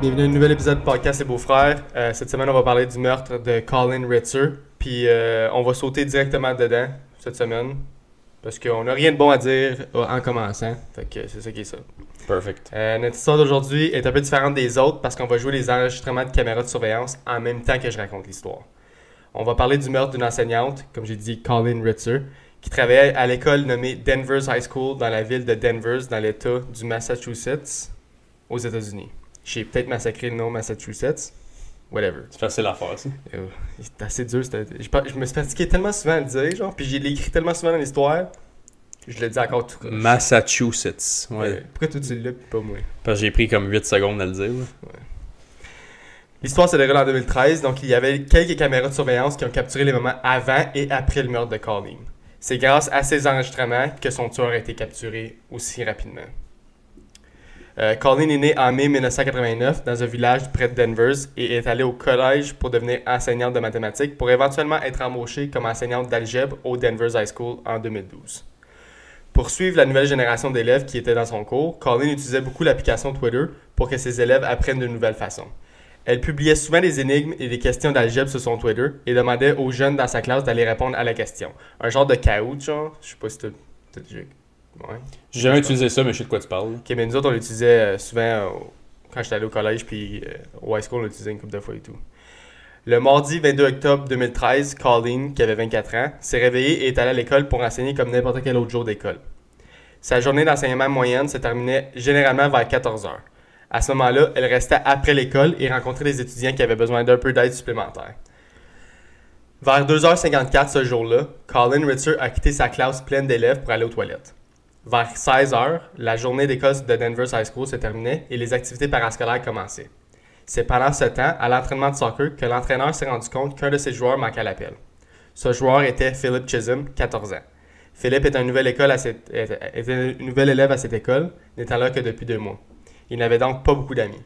bienvenue à un nouvel épisode de Podcast Les Beaux-Frères. Euh, cette semaine, on va parler du meurtre de Colin Ritzer. Puis euh, on va sauter directement dedans cette semaine. Parce qu'on n'a rien de bon à dire euh, en commençant. Fait que c'est ça qui est ça. Perfect. notre histoire d'aujourd'hui est un peu différente des autres parce qu'on va jouer les enregistrements de caméras de surveillance en même temps que je raconte l'histoire. On va parler du meurtre d'une enseignante, comme j'ai dit, Colin Ritzer, qui travaillait à l'école nommée Denver's High School dans la ville de Denver, dans l'État du Massachusetts, aux États-Unis. J'ai peut-être massacré le nom Massachusetts. Whatever. C'est facile à faire, ça. Oh, c'est assez dur. Je, me suis fatigué tellement souvent à le dire, genre, puis j'ai l'écrit tellement souvent dans l'histoire, je le dis encore tout croche. Massachusetts, ouais. ouais. Pourquoi tu dis là, puis pas moi Parce que j'ai pris comme 8 secondes à le dire. L'histoire s'est déroulée en 2013, donc il y avait quelques caméras de surveillance qui ont capturé les moments avant et après le meurtre de Colleen. C'est grâce à ces enregistrements que son tueur a été capturé aussi rapidement. Euh, Colleen est née en mai 1989 dans un village près de Denver et est allée au collège pour devenir enseignante de mathématiques pour éventuellement être embauchée comme enseignante d'algèbre au Denver High School en 2012. Pour suivre la nouvelle génération d'élèves qui étaient dans son cours, Colleen utilisait beaucoup l'application Twitter pour que ses élèves apprennent de nouvelles façons. Elle publiait souvent des énigmes et des questions d'algèbre sur son Twitter et demandait aux jeunes dans sa classe d'aller répondre à la question. Un genre de caoutchouc, je sais pas si c'est j'ai jamais utilisé ça, mais je sais de quoi tu parles. nous on l'utilisait euh, souvent euh, quand j'étais allé au collège, puis euh, au high school, on l'utilisait une couple de fois et tout. Le mardi 22 octobre 2013, Colleen, qui avait 24 ans, s'est réveillée et est allée à l'école pour enseigner comme n'importe quel autre jour d'école. Sa journée d'enseignement moyenne se terminait généralement vers 14 h À ce moment-là, elle restait après l'école et rencontrait des étudiants qui avaient besoin d'un peu d'aide supplémentaire. Vers 2h54 ce jour-là, Colin Ritzer a quitté sa classe pleine d'élèves pour aller aux toilettes. Vers 16 heures, la journée d'école de Denver High School se terminait et les activités parascolaires commençaient. C'est pendant ce temps, à l'entraînement de soccer, que l'entraîneur s'est rendu compte qu'un de ses joueurs manquait à l'appel. Ce joueur était Philip Chisholm, 14 ans. Philip est un nouvel élève à cette école, n'étant là que depuis deux mois. Il n'avait donc pas beaucoup d'amis.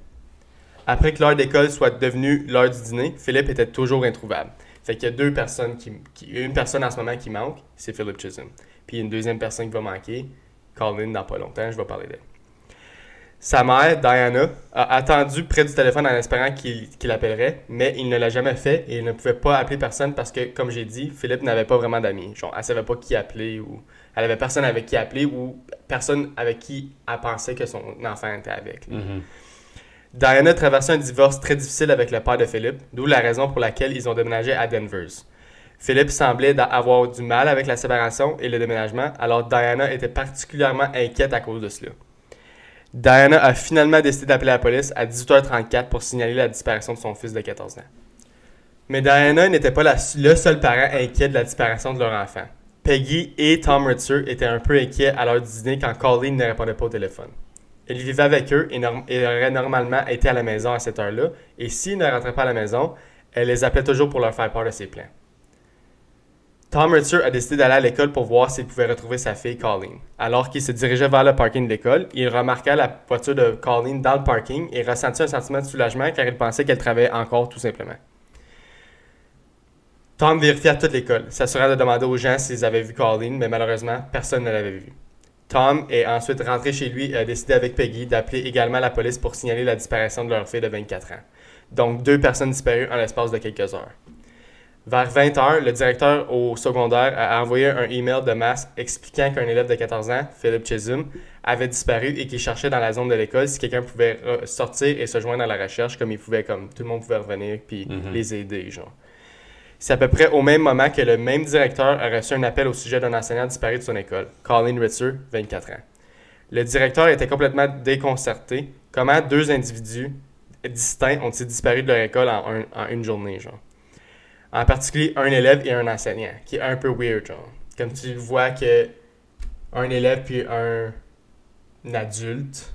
Après que l'heure d'école soit devenue l'heure du dîner, Philip était toujours introuvable. Fait y a deux personnes qui, Une personne en ce moment qui manque, c'est Philip Chisholm. Puis une deuxième personne qui va manquer, dans pas longtemps, je vais parler d'elle. Sa mère, Diana, a attendu près du téléphone en espérant qu'il l'appellerait, appellerait, mais il ne l'a jamais fait et il ne pouvait pas appeler personne parce que, comme j'ai dit, Philippe n'avait pas vraiment d'amis. Genre, elle savait pas qui appeler ou elle avait personne avec qui appeler ou personne avec qui elle pensait que son enfant était avec. Mhm. Diana traversait un divorce très difficile avec le père de Philippe, d'où la raison pour laquelle ils ont déménagé à Denver. Philippe semblait avoir du mal avec la séparation et le déménagement, alors Diana était particulièrement inquiète à cause de cela. Diana a finalement décidé d'appeler la police à 18h34 pour signaler la disparition de son fils de 14 ans. Mais Diana n'était pas le seul parent inquiet de la disparition de leur enfant. Peggy et Tom Ritzer étaient un peu inquiets à du dîner quand Colleen ne répondait pas au téléphone. Ils vivait avec eux et, aurait normalement été à la maison à cette heure-là, et s'ils ne rentraient pas à la maison, elle les appelait toujours pour leur faire part de ses plans. Tom Ritzer a décidé d'aller à l'école pour voir s'il pouvait retrouver sa fille Colleen. Alors qu'il se dirigeait vers le parking de l'école, il remarqua la voiture de Colleen dans le parking et ressentit un sentiment de soulagement car il pensait qu'elle travaillait encore tout simplement. Tom vérifia toute l'école, s'assura de demander aux gens s'ils avaient vu Colleen, mais malheureusement, personne ne l'avait vue. Tom est ensuite rentré chez lui et a décidé avec Peggy d'appeler également la police pour signaler la disparition de leur fille de 24 ans. Donc deux personnes disparues en l'espace de quelques heures. Vers 20 heures, le directeur au secondaire a envoyé un email de masse expliquant qu'un élève de 14 ans, Philippe Chesum, avait disparu et qu'il cherchait dans la zone de l'école si quelqu'un pouvait sortir et se joindre à la recherche, comme il pouvait, comme tout le monde pouvait revenir puis mhm. les aider, C'est à peu près au même moment que le même directeur a reçu un appel au sujet d'un enseignant disparu de son école, Colin Ritzer, 24 ans. Le directeur était complètement déconcerté. Comment deux individus distincts ont-ils disparu de leur école en, en une journée, genre? en particulier un élève et un enseignant, qui est un peu weird, genre. Comme tu vois que un élève puis un, adulte,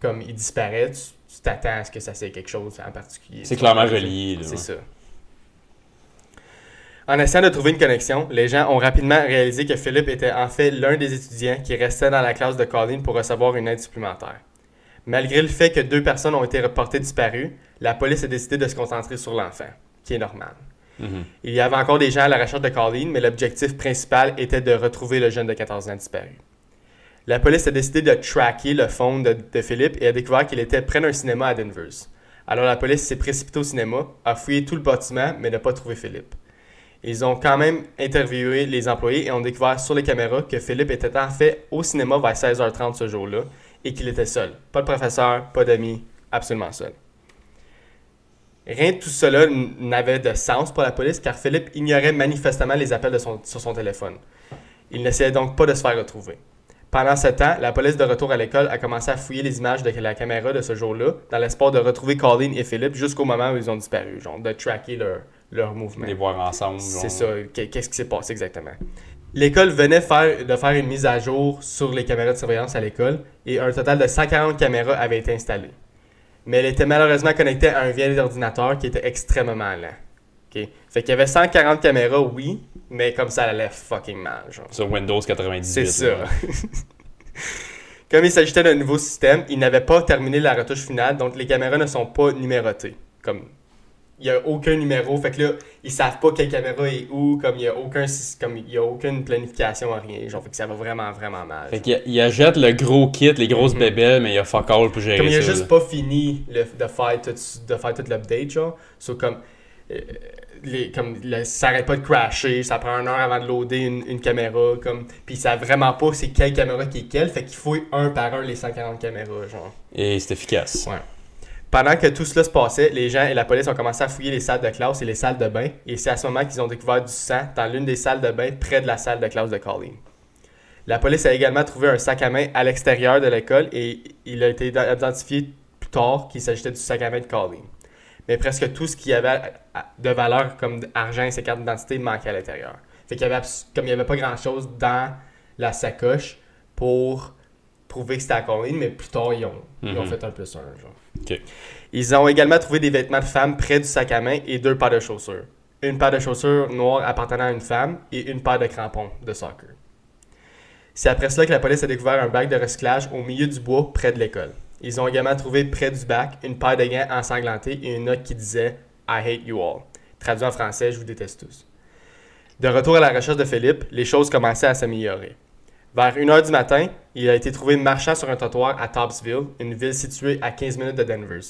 comme il disparaît, tu t'attends à ce que ça c'est quelque chose en particulier. C'est clairement relié. C'est ça. En essayant de trouver une connexion, les gens ont rapidement réalisé que Philippe était en fait l'un des étudiants qui restait dans la classe de Colin pour recevoir une aide supplémentaire. Malgré le fait que deux personnes ont été reportées disparues, la police a décidé de se concentrer sur l'enfant, qui est normal. Mhm. Il y avait encore des gens à la recherche de Colleen, mais l'objectif principal était de retrouver le jeune de 14 ans disparu. La police a décidé de traquer le fond de, de Philippe et a découvert qu'il était près d'un cinéma à Denver. Alors la police s'est précipitée au cinéma, a fouillé tout le bâtiment, mais n'a pas trouvé Philippe. Ils ont quand même interviewé les employés et ont découvert sur les caméras que Philippe était en fait au cinéma vers 16h30 ce jour-là et qu'il était seul. Pas de professeur, pas d'amis, absolument seul. Rien de tout cela n'avait de sens pour la police car Philippe ignorait manifestement les appels sur son téléphone. Il n'essayait donc pas de se faire retrouver. Pendant ce temps, la police de retour à l'école a commencé à fouiller les images de la caméra de ce jour-là dans l'espoir de retrouver Colleen et Philippe jusqu'au moment où ils ont disparu, genre de traquer leur, leur mouvement. Les voir ensemble. C'est ça, qu'est-ce qui s'est passé exactement. L'école venait faire, de faire une mise à jour sur les caméras de surveillance à l'école et un total de 140 caméras avaient été installées mais elle était malheureusement connectée à un vieil ordinateur qui était extrêmement lent. Fait qu'il y avait 140 caméras, oui, mais comme ça, elle allait fucking mal. Sur Windows 98. C'est ça. comme il s'agissait d'un nouveau système, il n'avait pas terminé la retouche finale, donc les caméras ne sont pas numérotées, comme il n'y a aucun numéro. Fait que là, ils savent pas quelle caméra est où, comme il n'y a aucun comme a aucune planification, à rien. Genre, fait que ça va vraiment, vraiment mal. Fait qu'il il achète le gros kit, les grosses mhm. bébelles, mais il y a fuck all pour gérer comme ça. Comme il a juste pas fini de faire de faire toute l'update, genre. So, comme. Euh, les, comme ça arrête pas de crasher, ça prend une heure avant de loader une, caméra, comme puis savent vraiment pas c'est quelle caméra qui est quelle, fait qu'il faut un par un les 140 caméras genre. Et c'est efficace. Ouais pendant que tout cela se passait, les gens et la police ont commencé à fouiller les salles de classe et les salles de bain, et c'est à ce moment qu'ils ont découvert du sang dans l'une des salles de bain près de la salle de classe de Colleen. La police a également trouvé un sac à main à l'extérieur de l'école et il a été identifié plus tard qu'il s'agissait du sac à main de Colleen. Mais presque tout ce qu'il y avait de valeur comme argent et ses cartes d'identité manquait à l'intérieur. Fait qu'il y avait, comme il n'y avait pas grand chose dans la sacoche pour prouver que c'était à Colleen, mais plus tard ils ont, mm-hmm. fait un plus un. Genre. Ils ont également trouvé des vêtements de femmes près du sac à main et deux paires de chaussures. Une paire de chaussures noires appartenant à une femme et une paire de crampons de soccer. C'est après cela que la police a découvert un bac de recyclage au milieu du bois près de l'école. Ils ont également trouvé près du bac une paire de gants ensanglantés et une note qui disait I hate you all. Traduit en français, je vous déteste tous. De retour à la recherche de Philippe, les choses commençaient à s'améliorer. Vers 1h du matin, il a été trouvé marchant sur un trottoir à Topsville, une ville située à 15 minutes de Denver.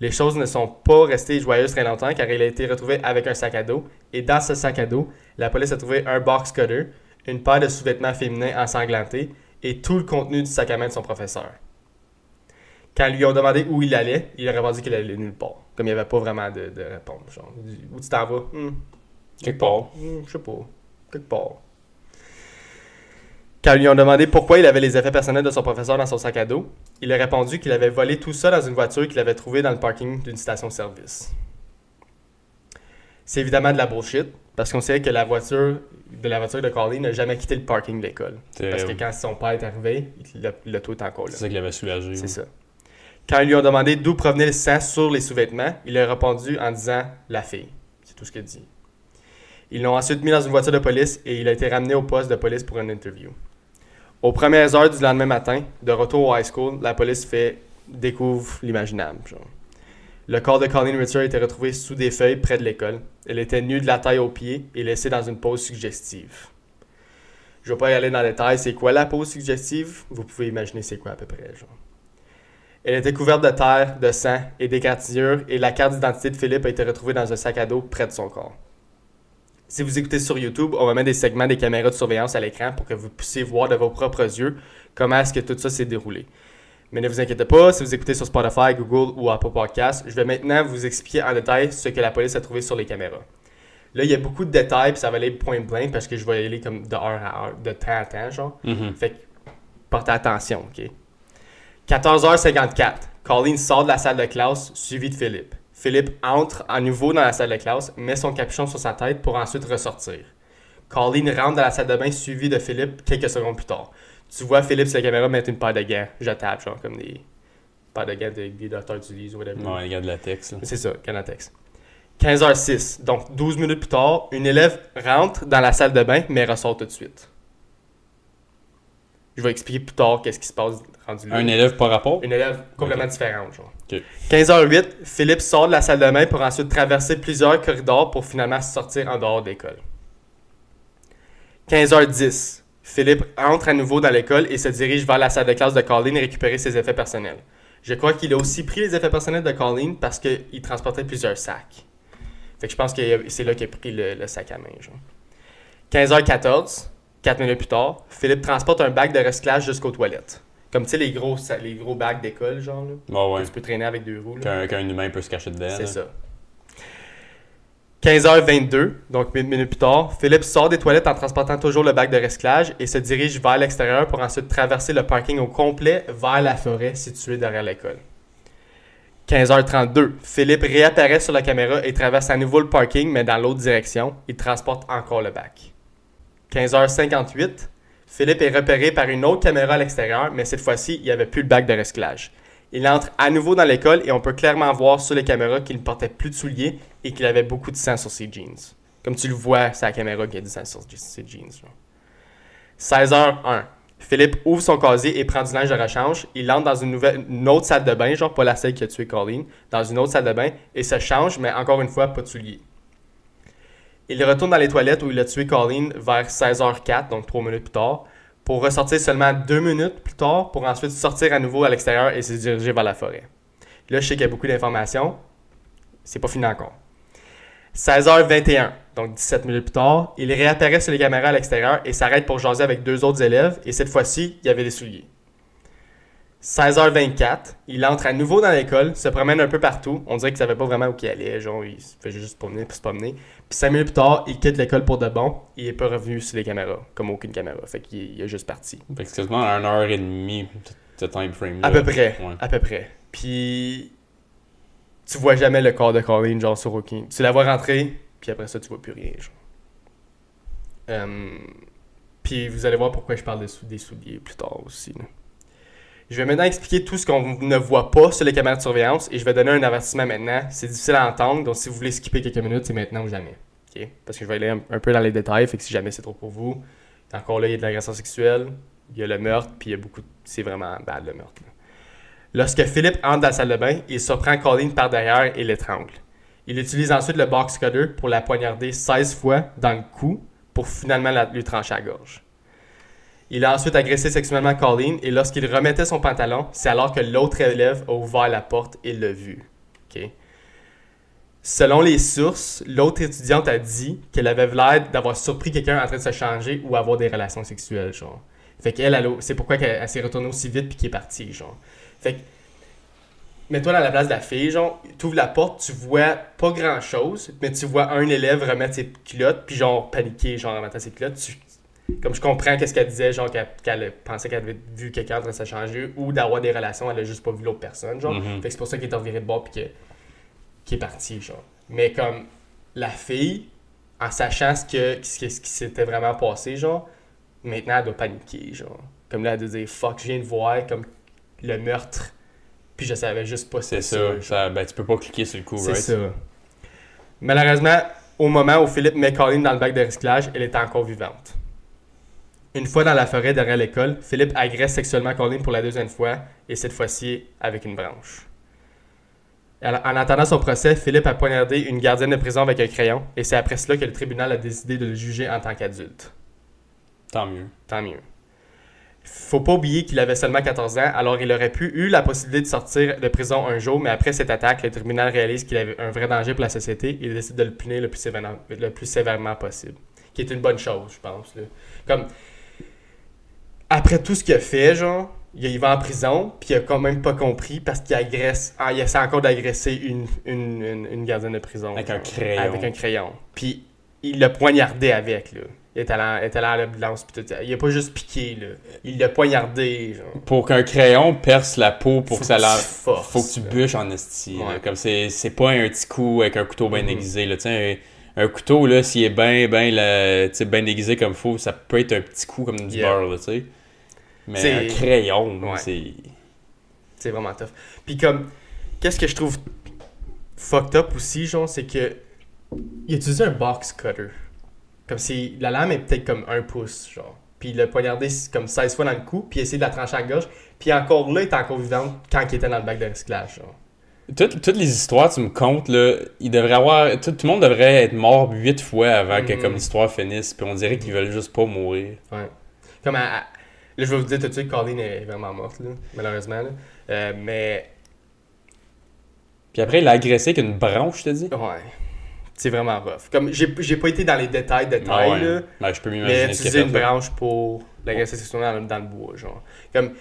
Les choses ne sont pas restées joyeuses très longtemps car il a été retrouvé avec un sac à dos et dans ce sac à dos, la police a trouvé un box cutter, une paire de sous-vêtements féminins ensanglantés et tout le contenu du sac à main de son professeur. Quand ils lui ont demandé où il allait, il a répondu qu'il allait nulle part. Comme il n'y avait pas vraiment de, réponse. Genre, où tu t'en vas? Hmm. Quelque part. Hmm, je sais pas. Quelque part. Quand ils lui ont demandé pourquoi il avait les effets personnels de son professeur dans son sac à dos, il a répondu qu'il avait volé tout ça dans une voiture qu'il avait trouvée dans le parking d'une station-service. C'est évidemment de la bullshit, parce qu'on sait que la voiture de la voiture de Carly n'a jamais quitté le parking de l'école. Parce que quand son père est arrivé, le tout est encore là. C'est ça qu'il avait soulagé. C'est ça. Quand ils lui ont demandé d'où provenait le sang sur les sous-vêtements, il a répondu en disant la fille. C'est tout ce qu'il dit. Ils l'ont ensuite mis dans une voiture de police et il a été ramené au poste de police pour une interview. Aux premières heures du lendemain matin, de retour au high school, la police fait découvre l'imaginable. Le corps de Colleen Richard été retrouvé sous des feuilles près de l'école. Elle était nue de la taille aux pieds et laissée dans une pose suggestive. Je ne vais pas y aller dans les détails, c'est quoi la pose suggestive Vous pouvez imaginer c'est quoi à peu près. Elle était couverte de terre, de sang et d'écartillures et la carte d'identité de Philippe a été retrouvée dans un sac à dos près de son corps. Si vous écoutez sur YouTube, on va mettre des segments des caméras de surveillance à l'écran pour que vous puissiez voir de vos propres yeux comment est-ce que tout ça s'est déroulé. Mais ne vous inquiétez pas, si vous écoutez sur Spotify, Google ou Apple Podcast, je vais maintenant vous expliquer en détail ce que la police a trouvé sur les caméras. Là, il y a beaucoup de détails, puis ça va aller point blanc parce que je vais aller comme de heure à heure, de temps à temps, genre. Mm-hmm. portez attention, OK? 14h54, Colleen sort de la salle de classe, suivie de Philippe. Philippe entre à nouveau dans la salle de classe, met son capuchon sur sa tête pour ensuite ressortir. Colleen rentre dans la salle de bain suivie de Philippe quelques secondes plus tard. Tu vois Philippe sur la caméra mettre une paire de gants, tape, genre comme des paires de gants de, des docteurs du ou whatever. Non, les gants de latex. C'est ça, gants de latex. 15h06, donc 12 minutes plus tard, une élève rentre dans la salle de bain mais ressort tout de suite. Je vais expliquer plus tard qu'est-ce qui se passe rendu Un élève par rapport Une élève complètement différente. Genre. 15h08, Philippe sort de la salle de main pour ensuite traverser plusieurs corridors pour finalement sortir en dehors de l'école. 15h10, Philippe entre à nouveau dans l'école et se dirige vers la salle de classe de Colleen récupérer ses effets personnels. Je crois qu'il a aussi pris les effets personnels de Colleen parce qu'il transportait plusieurs sacs. je pense que c'est là qu'il a pris le, sac à main. Genre. 15h14, Quatre minutes plus tard, Philippe transporte un bac de recyclage jusqu'aux toilettes. Comme tu sais, les gros, les gros bacs d'école, genre, là, ah ouais. tu peux traîner avec deux roues. Qu'un humain peut se cacher dedans. C'est ça. 15h22, donc 8 minutes plus tard, Philippe sort des toilettes en transportant toujours le bac de recyclage et se dirige vers l'extérieur pour ensuite traverser le parking au complet vers la forêt située derrière l'école. 15h32, Philippe réapparaît sur la caméra et traverse à nouveau le parking, mais dans l'autre direction. Il transporte encore le bac. 15h58, Philippe est repéré par une autre caméra à l'extérieur, mais cette fois-ci, il n'y avait plus le bac de resclage. Il entre à nouveau dans l'école et on peut clairement voir sur les caméras qu'il ne portait plus de souliers et qu'il avait beaucoup de sang sur ses jeans. Comme tu le vois, c'est la caméra qui a du sang sur ses jeans. 16h01. Philippe ouvre son casier et prend du linge de rechange. Il entre dans une, nouvelle, autre salle de bain, genre pas la salle qui a tué Colleen, dans une autre salle de bain et se change, mais encore une fois, pas de souliers. Il retourne dans les toilettes où il a tué Colleen vers 16h04, donc 3 minutes plus tard, pour ressortir seulement 2 minutes plus tard pour ensuite sortir à nouveau à l'extérieur et se diriger vers la forêt. Là, je sais qu'il y a beaucoup d'informations. C'est pas fini encore. 16h21, donc 17 minutes plus tard, il réapparaît sur les caméras à l'extérieur et s'arrête pour jaser avec deux autres élèves et cette fois-ci, il y avait des souliers. 16h24, il entre à nouveau dans l'école, se promène un peu partout. On dirait qu'il savait pas vraiment où il allait. Genre, il fait juste promener puis se promener. Puis 5 minutes plus tard, il quitte l'école pour de bon. Il est pas revenu sur les caméras, comme aucune caméra. Fait qu'il est juste parti. Fait que quasiment 1h30, time frame À peu près. À peu près. Puis tu vois jamais le corps de Colleen, genre sur aucun. Tu la vois rentrer, puis après ça, tu vois plus rien, genre. Euh, puis vous allez voir pourquoi je parle des, des souliers plus tard aussi. Là. Je vais maintenant expliquer tout ce qu'on ne voit pas sur les caméras de surveillance et je vais donner un avertissement maintenant. C'est difficile à entendre, donc si vous voulez skipper quelques minutes, c'est maintenant ou jamais. Parce que je vais aller un, peu dans les détails, fait que si jamais c'est trop pour vous, encore là, il y a de l'agression sexuelle, il y a le meurtre, puis il y a beaucoup. C'est vraiment bad le meurtre. Lorsque Philippe entre dans la salle de bain, il surprend Colleen par derrière et l'étrangle. Il utilise ensuite le box cutter pour la poignarder 16 fois dans le cou pour finalement la, lui trancher la gorge. Il a ensuite agressé sexuellement Colleen et lorsqu'il remettait son pantalon, c'est alors que l'autre élève a ouvert la porte et l'a vu. Selon les sources, l'autre étudiante a dit qu'elle avait l'air d'avoir surpris quelqu'un en train de se changer ou avoir des relations sexuelles, genre. Fait qu'elle, c'est pourquoi elle, s'est retournée aussi vite puis qu'elle est partie, genre. mets-toi dans la place de la fille, genre, tu ouvres la porte, tu vois pas grand-chose, mais tu vois un élève remettre ses culottes puis genre paniquer, genre, en mettant ses culottes, tu, comme je comprends qu'est-ce qu'elle disait, genre qu'elle, pensait qu'elle avait vu quelqu'un en train ou d'avoir des relations, elle a juste pas vu l'autre personne, genre. Mm-hmm. c'est pour ça qu'elle est revirée de bord puis que est parti, genre. Mais comme la fille, en sachant ce, que, qui s'était vraiment passé, genre, maintenant elle doit paniquer, genre. Comme là, elle doit dire fuck, je viens de voir comme le meurtre, puis je savais juste pas c'est ça. ça, ben, tu peux pas cliquer sur le coup, c'est ça. Malheureusement, au moment où Philippe met Colin dans le bac de recyclage, elle était encore vivante. Une fois dans la forêt derrière l'école, Philippe agresse sexuellement Colleen pour la deuxième fois, et cette fois-ci avec une branche. En attendant son procès, Philippe a poignardé une gardienne de prison avec un crayon, et c'est après cela que le tribunal a décidé de le juger en tant qu'adulte. Tant mieux. Tant mieux. Faut pas oublier qu'il avait seulement 14 ans, alors il aurait pu eu la possibilité de sortir de prison un jour, mais après cette attaque, le tribunal réalise qu'il avait un vrai danger pour la société et il décide de le punir le plus sévèrement, possible. Qui est une bonne chose, je pense. Comme après tout ce qu'il a fait, genre, il va en prison, puis il a quand même pas compris parce qu'il agresse, ah, il essaie encore d'agresser une, une, gardienne de prison. Avec un crayon. Avec un crayon. Puis il l'a poignardé avec, là. Il est allé, est allé à l'ambulance, Il a pas juste piqué, Il l'a poignardé, genre. Pour qu'un crayon perce la peau, pour que ça la. Faut que tu bûches en esti. Comme c'est, pas un petit coup avec un couteau bien mm-hmm. aiguisé, là. un couteau, là, s'il est bien, bien, ben aiguisé comme faut, ça peut être un petit coup comme du beurre, là, tu sais. Mais un crayon, c'est. C'est vraiment tough. Puis comme, qu'est-ce que je trouve fucked up aussi, genre, c'est que. Il utilisé un box cutter. Comme si la lame est peut-être comme un pouce, genre. Puis il l'a poignardé comme 16 fois dans le cou, puis essayer de la trancher à gauche. Puis encore là, il est encore vivant quand il était dans le bac de recyclage, genre. Toutes, toutes, les histoires, tu me comptes, là, il devrait avoir. Tout, le monde devrait être mort huit fois avant que mm-hmm. comme l'histoire finisse. Puis on dirait qu'ils veulent juste pas mourir. Ouais. Comme à, je vais vous dire tout de suite que Colleen est vraiment morte, malheureusement. Euh, mais. Puis après, il l'a agressé avec une branche, je te dis. Ouais. C'est vraiment rough. Comme j'ai pas été dans les détails, détails. taille, ah ouais. là, ben, je peux m'imaginer. Mais utiliser une branche pour l'agresser sexuellement dans, dans le bois, genre. Comme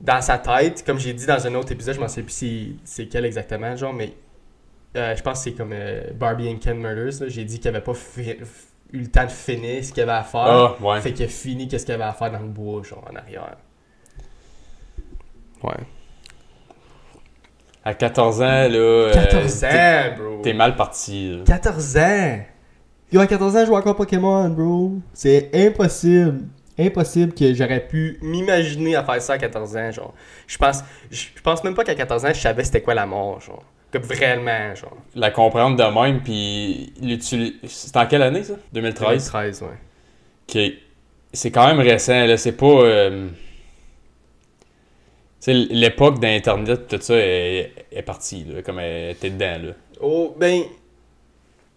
dans sa tête, comme j'ai dit dans un autre épisode, je m'en sais plus c'est quel exactement, genre, mais euh, je pense que c'est comme euh, Barbie and Ken Murders. J'ai dit qu'il avait pas eu le temps de finir ce qu'il avait à faire. Ah, fait qu'il a fini qu'est-ce qu'il avait à faire dans le bois, genre en arrière. Ouais. À 14 ans, là. 14 euh, ans, bro. T'es mal parti. Là. 14 ans. Yo, à 14 ans, je vois encore Pokémon, bro. C'est impossible. Impossible que j'aurais pu m'imaginer à faire ça à 14 ans, genre. Je pense, je pense même pas qu'à 14 ans, je savais c'était quoi la mort, genre vraiment, genre. La comprendre de même, puis l'utiliser. C'est en quelle année, ça 2013 2013, ouais. Ok. C'est quand même récent, là. C'est pas. Euh, tu sais, l'époque d'Internet, tout ça est, est partie, là. Comme elle était dedans, là. Oh, ben.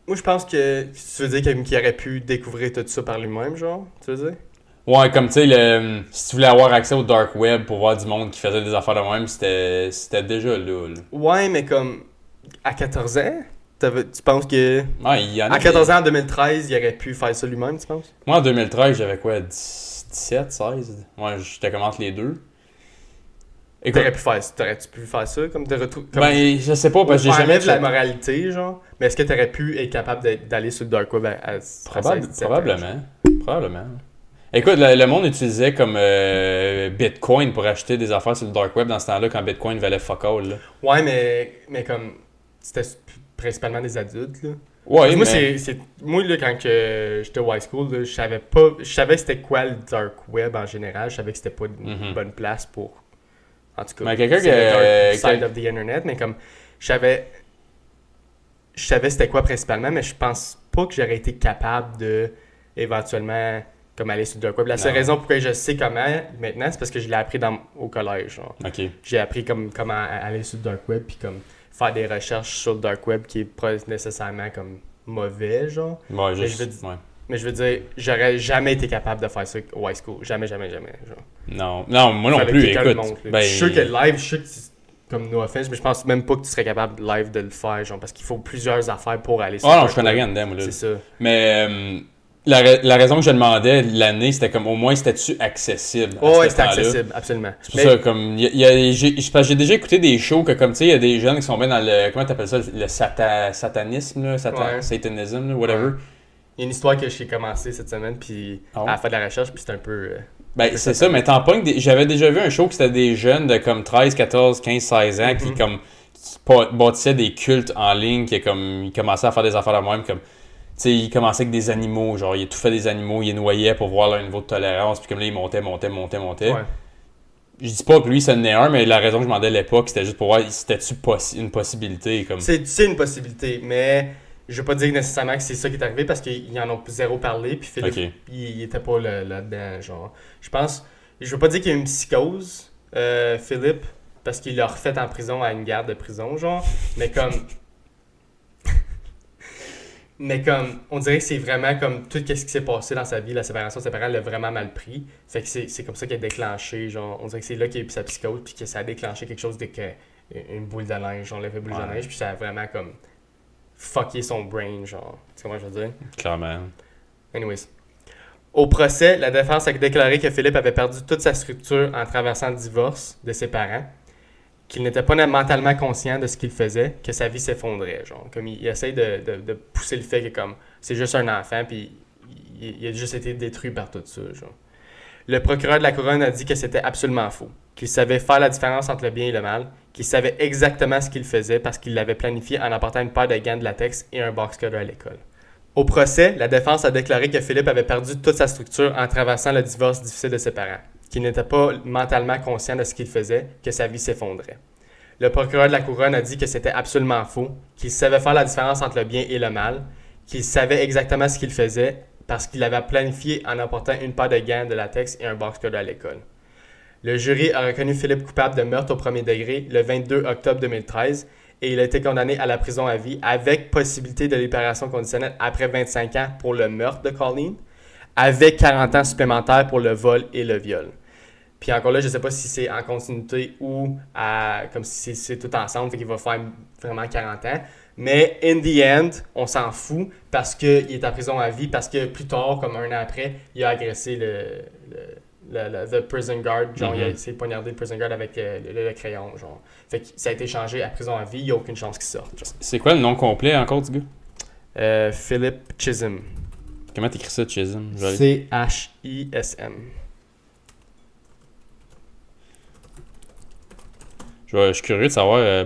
Moi, je pense que. Tu veux dire qu'il aurait pu découvrir tout ça par lui-même, genre Tu veux dire Ouais, comme tu sais, si tu voulais avoir accès au dark web pour voir du monde qui faisait des affaires de même, c'était, c'était déjà lourd. Ouais, mais comme à 14 ans, tu penses que. Ouais, il y en a à 14 ans, en 2013, il aurait pu faire ça lui-même, tu penses Moi, en 2013, j'avais quoi 17, 16 Moi, ouais, j'étais comme les deux. T'aurais pu faire, pu faire ça comme de retour. Ben, je sais pas parce que j'ai jamais de la moralité, genre. Mais est-ce que t'aurais pu être capable d'aller sur le dark web à, Probablement, probablement. Écoute, le, monde utilisait comme euh, Bitcoin pour acheter des affaires sur le dark web dans ce temps-là quand Bitcoin valait fuck all. Ouais, mais, comme c'était principalement des adultes Ouais, moi, c'est, moi quand j'étais au high school, je savais pas, je savais c'était quoi le dark web en général. Je savais que c'était pas une mhm. bonne place pour, en tout cas, mais quelqu'un qui euh, side of the internet. Mais comme, je savais, je savais c'était quoi principalement, mais je pense pas que j'aurais été capable de éventuellement comme aller sur le Dark web. La seule ben raison pourquoi je sais comment maintenant, c'est parce que je l'ai appris dans, au collège. Genre. J'ai appris comme, comment aller sur le dark web puis comme faire des recherches sur le dark web qui est pas nécessairement comme mauvais genre. Ouais, juste, mais, je veux, ouais. mais je veux dire, j'aurais jamais été capable de faire ça au high school, jamais jamais jamais genre. Non, non, moi non plus, écoute. Ben, je suis sûr que live, je suis sûr que comme no offense, mais je pense même pas que tu serais capable live de le faire, genre, parce qu'il faut plusieurs affaires pour aller sur. Oh non, je connais rien dedans, moi, là. C'est ça. Mais, euh, la, raison que je demandais l'année, c'était comme au moins cétait accessible. Oh, oui, c'était accessible, absolument. C'est ça, comme. j'ai déjà écouté des shows que, comme, tu sais, il y a des jeunes qui sont bien dans le. Comment t'appelles ça Le satanisme, là, satanisme, whatever. Il y a une histoire que j'ai commencé cette semaine, puis ah à la de la recherche, puis c'est un peu. Euh, ben, c'est ça, mais tant que J'avais déjà vu un show que c'était des jeunes de comme 13, 14, 15, 16 ans qui, mm-hmm. comme, bâtissaient des cultes en ligne, qui, comme, ils commençaient à faire des affaires à moi-même, comme sais, il commençait avec des animaux, genre il a tout fait des animaux, il les noyait pour voir leur niveau de tolérance, puis comme là, il montait, montait, montait, montait. Je dis pas que lui, ça en est un, mais la raison que je demandais à l'époque, c'était juste pour voir si cétait une possibilité. comme C'est une possibilité, mais je veux pas dire nécessairement que c'est ça qui est arrivé parce qu'ils en ont zéro parlé, puis Philippe, il, était pas là-dedans. Genre, je pense, je veux pas dire qu'il y a une psychose, euh, Philippe, parce qu'il l'a refait en prison à une garde de prison, genre, mais comme. Mais comme, on dirait que c'est vraiment comme tout ce qui s'est passé dans sa vie, la séparation de ses parents l'a vraiment mal pris. Fait que c'est comme ça qu'elle a déclenché, genre, on dirait que c'est là qu'il y a eu sa psychose, puis que ça a déclenché quelque chose de que une boule de linge, genre, une boule de puis ça a vraiment comme fucké son brain, genre. Tu comment je veux dire? Clairement. Anyways. Au procès, la défense a déclaré que Philippe avait perdu toute sa structure en traversant le divorce de ses parents qu'il n'était pas mentalement conscient de ce qu'il faisait, que sa vie s'effondrait. Genre. Comme il, essaye de, pousser le fait que comme c'est juste un enfant, puis il, a juste été détruit par tout ça. Le procureur de la couronne a dit que c'était absolument faux, qu'il savait faire la différence entre le bien et le mal, qu'il savait exactement ce qu'il faisait parce qu'il l'avait planifié en apportant une paire de gants de latex et un box cutter à l'école. Au procès, la défense a déclaré que Philippe avait perdu toute sa structure en traversant le divorce difficile de ses parents qu'il n'était pas mentalement conscient de ce qu'il faisait, que sa vie s'effondrait. Le procureur de la couronne a dit que c'était absolument faux, qu'il savait faire la différence entre le bien et le mal, qu'il savait exactement ce qu'il faisait parce qu'il avait planifié en apportant une paire de gain de latex et un box de à l'école. Le jury a reconnu Philippe coupable de meurtre au premier degré le 22 octobre 2013 et il a été condamné à la prison à vie avec possibilité de libération conditionnelle après 25 ans pour le meurtre de Colleen, avec 40 ans supplémentaires pour le vol et le viol. Puis encore là, je ne sais pas si c'est en continuité ou comme si c'est tout ensemble, fait qu'il va faire vraiment 40 ans. Mais in the end, on s'en fout parce qu'il est en prison à vie, parce que plus tard, comme un an après, il a agressé le, le, the prison guard, genre il a mm-hmm. essayé de poignarder le prison guard avec euh, le, crayon, genre. Fait que ça a été changé à prison à vie, il n'y a aucune chance qu'il sorte. C'est quoi le nom complet encore du gars? Euh, Philip Chisholm. Comment t'écris ça, Chisholm? C-H-I-S-M. Je, suis curieux de savoir. Euh,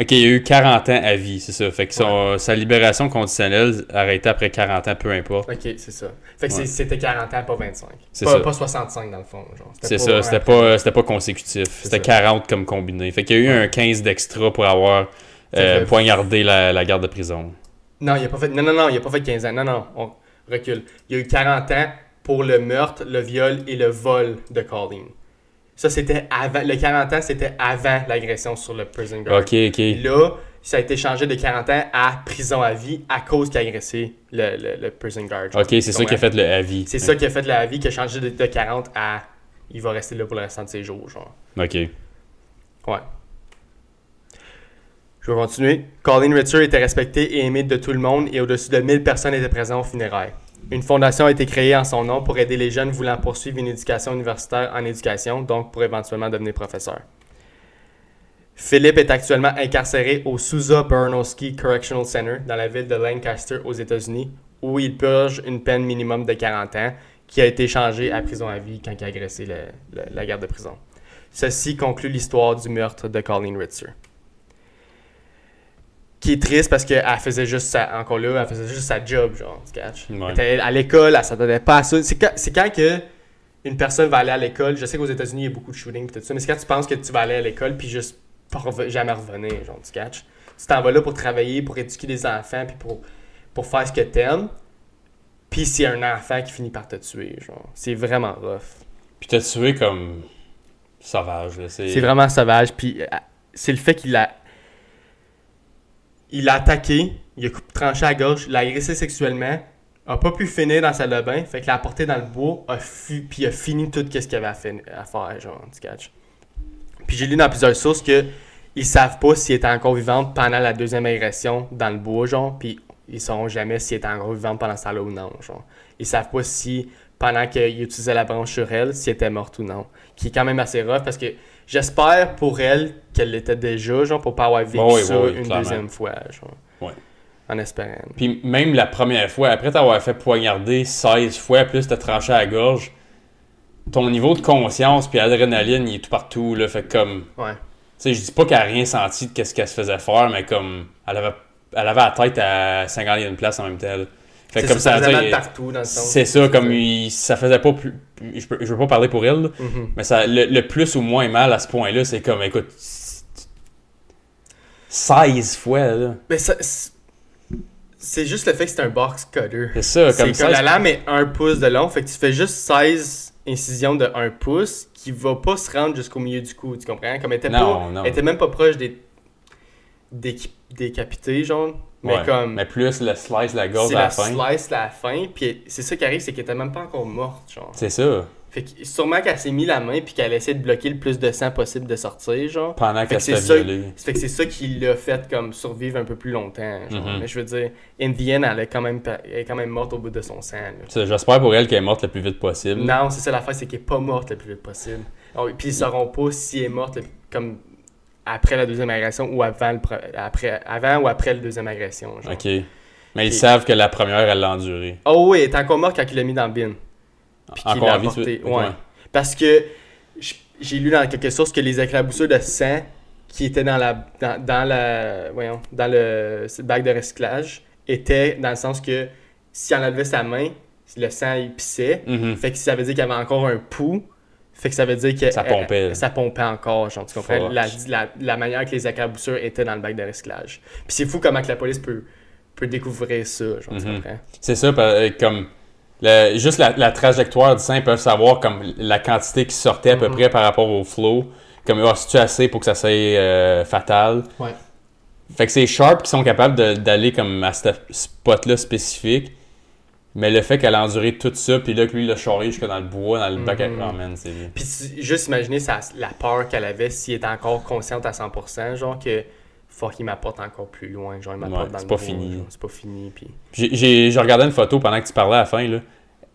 ok, il y a eu 40 ans à vie, c'est ça. Fait que sa libération conditionnelle arrêtait après 40 ans, peu importe. Ok, c'est ça. Fait que c'était 40 ans, pas 25. C'est pas, pas 65 dans le fond. C'est ça, c'était pas, pas consécutif. C'était 40 comme combiné. Fait qu'il y a eu un 15 d'extra pour avoir euh, poignardé la, garde de prison. Non, il a pas fait. Non, non, non, il a pas fait 15 ans. Non, non, on recule. Il y a eu 40 ans pour le meurtre, le viol et le vol de Colleen. Ça, c'était avant. Le 40 ans, c'était avant l'agression sur le prison guard. OK, OK. Là, ça a été changé de 40 ans à prison à vie à cause qu'il a agressé le, prison guard. OK, c'est ça qui a fait le avis. C'est ça qui a fait le avis, qui a changé de, 40 à il va rester là pour le restant de ses jours, genre. OK. Ouais. Je vais continuer. Colleen Richard était respecté et aimé de tout le monde et au-dessus de 1000 personnes étaient présentes au funérailles. Une fondation a été créée en son nom pour aider les jeunes voulant poursuivre une éducation universitaire en éducation, donc pour éventuellement devenir professeur. Philippe est actuellement incarcéré au Sousa Burnowski Correctional Center dans la ville de Lancaster aux États-Unis, où il purge une peine minimum de 40 ans qui a été changée à prison à vie quand il a agressé la garde de prison. Ceci conclut l'histoire du meurtre de Colleen Ritzer qui est triste parce qu'elle faisait juste sa, encore là, elle faisait juste sa job, genre, tu catch. à l'école, elle s'attendait pas à ça. C'est quand, quand, que une personne va aller à l'école, je sais qu'aux États-Unis, il y a beaucoup de shooting tout ça, mais c'est quand tu penses que tu vas aller à l'école puis juste jamais revenir, genre, tu catch. Tu t'en vas là pour travailler, pour éduquer les enfants, puis pour, pour faire ce que t'aimes. Puis c'est un enfant qui finit par te tuer, genre. C'est vraiment rough. Puis te tuer comme sauvage, là. C'est vraiment sauvage, puis euh, c'est le fait qu'il a il a attaqué, il a tranché à gauche, l'a agressé sexuellement, a pas pu finir dans sa salle fait qu'il l'a apporté dans le bois, a il a fini tout ce qu'il avait à, faire, genre, catch. Puis j'ai lu dans plusieurs sources que ils savent pas s'il était encore vivant pendant la deuxième agression dans le bois, genre, puis ils sauront jamais s'il était encore vivant pendant ce là ou non, genre. Ils savent pas si, pendant qu'il utilisait la branche sur elle, s'il était mort ou non. Qui est quand même assez rough parce que J'espère pour elle qu'elle l'était déjà, genre, pour pas avoir vécu ça une deuxième fois, genre. En espérant. Puis même la première fois, après t'avoir fait poignarder 16 fois, plus t'as tranché à la gorge, ton niveau de conscience puis adrénaline, il est tout partout, là. Fait comme. Ouais. Tu sais, je dis pas qu'elle a rien senti de ce qu'elle se faisait faire, mais comme. Elle avait, elle avait la tête à 51 places en même temps. Fait Fait comme ça, partout dans C'est ça, comme il, ça faisait pas plus, je veux pas parler pour elle, mhm. mais ça, le, plus ou moins mal à ce point-là, c'est comme, écoute, 16 fois, là. Mais ça, c'est juste le fait que c'est un box cutter. C'est ça, comme ça. que La lame est un pouce de long, fait que tu fais juste 16 incisions de 1 pouce qui va pas se rendre jusqu'au milieu du cou, tu comprends? Comme était, non, pas, était même pas proche des, des décapité, genre. Mais comme. Mais plus le slice, la gorge à la, fin. slice, la fin. Puis c'est ça qui arrive, c'est qu'elle était même pas encore morte, genre. C'est ça. Fait que sûrement qu'elle s'est mis la main puis qu'elle a essayé de bloquer le plus de sang possible de sortir, genre. Pendant qu'elle s'est violée. Fait que c'est ça qui l'a fait comme survivre un peu plus longtemps, mm-hmm. Mais je veux dire, in the elle est quand même, elle est quand même morte au bout de son sang. J'espère pour elle qu'elle est morte le plus vite possible. Non, c'est ça l'affaire, c'est qu'elle est pas morte le plus vite possible. Oh, puis ils sauront pas si elle est morte comme après la deuxième agression ou avant, après, avant ou après la deuxième agression. OK. Mais ils savent que la première, elle l'a endurée. Oh oui, elle est encore morte quand il l'a mis dans le bin. Encore Parce que j'ai lu dans quelque chose que les éclaboussures de sang qui étaient dans la dans, la dans le bac de recyclage étaient dans le sens que si on enlevait sa main, le sang il pissait. Mm-hmm. Fait que ça veut dire qu'il y avait encore un pouls fait que ça veut dire que ça euh, pompait, encore, genre, tu La, manière que les accaboussures étaient dans le bac de recyclage. Puis c'est fou comment que la police peut, peut découvrir ça, genre, mhm. C'est ça, euh, comme juste la, trajectoire du sein peuvent savoir comme la quantité qui sortait à peu mhm. près par rapport au flow. Comme oh, si tu assez pour que ça soit euh, fatal. Ouais. Fait que c'est Sharp qui sont capables d'aller comme à ce spot-là spécifique. Mais le fait qu'elle a enduré tout ça, puis là, que lui, l'a charré jusqu'à dans le bois, dans le bac à mhm. ramen, c'est Puis juste imaginer la peur qu'elle avait s'il était encore consciente à 100%, genre que fuck, il m'apporte encore plus loin, genre il m'apporte dans le C'est pas fini. C'est pas fini, puis... J'ai regardé une photo pendant que tu parlais à la fin, là.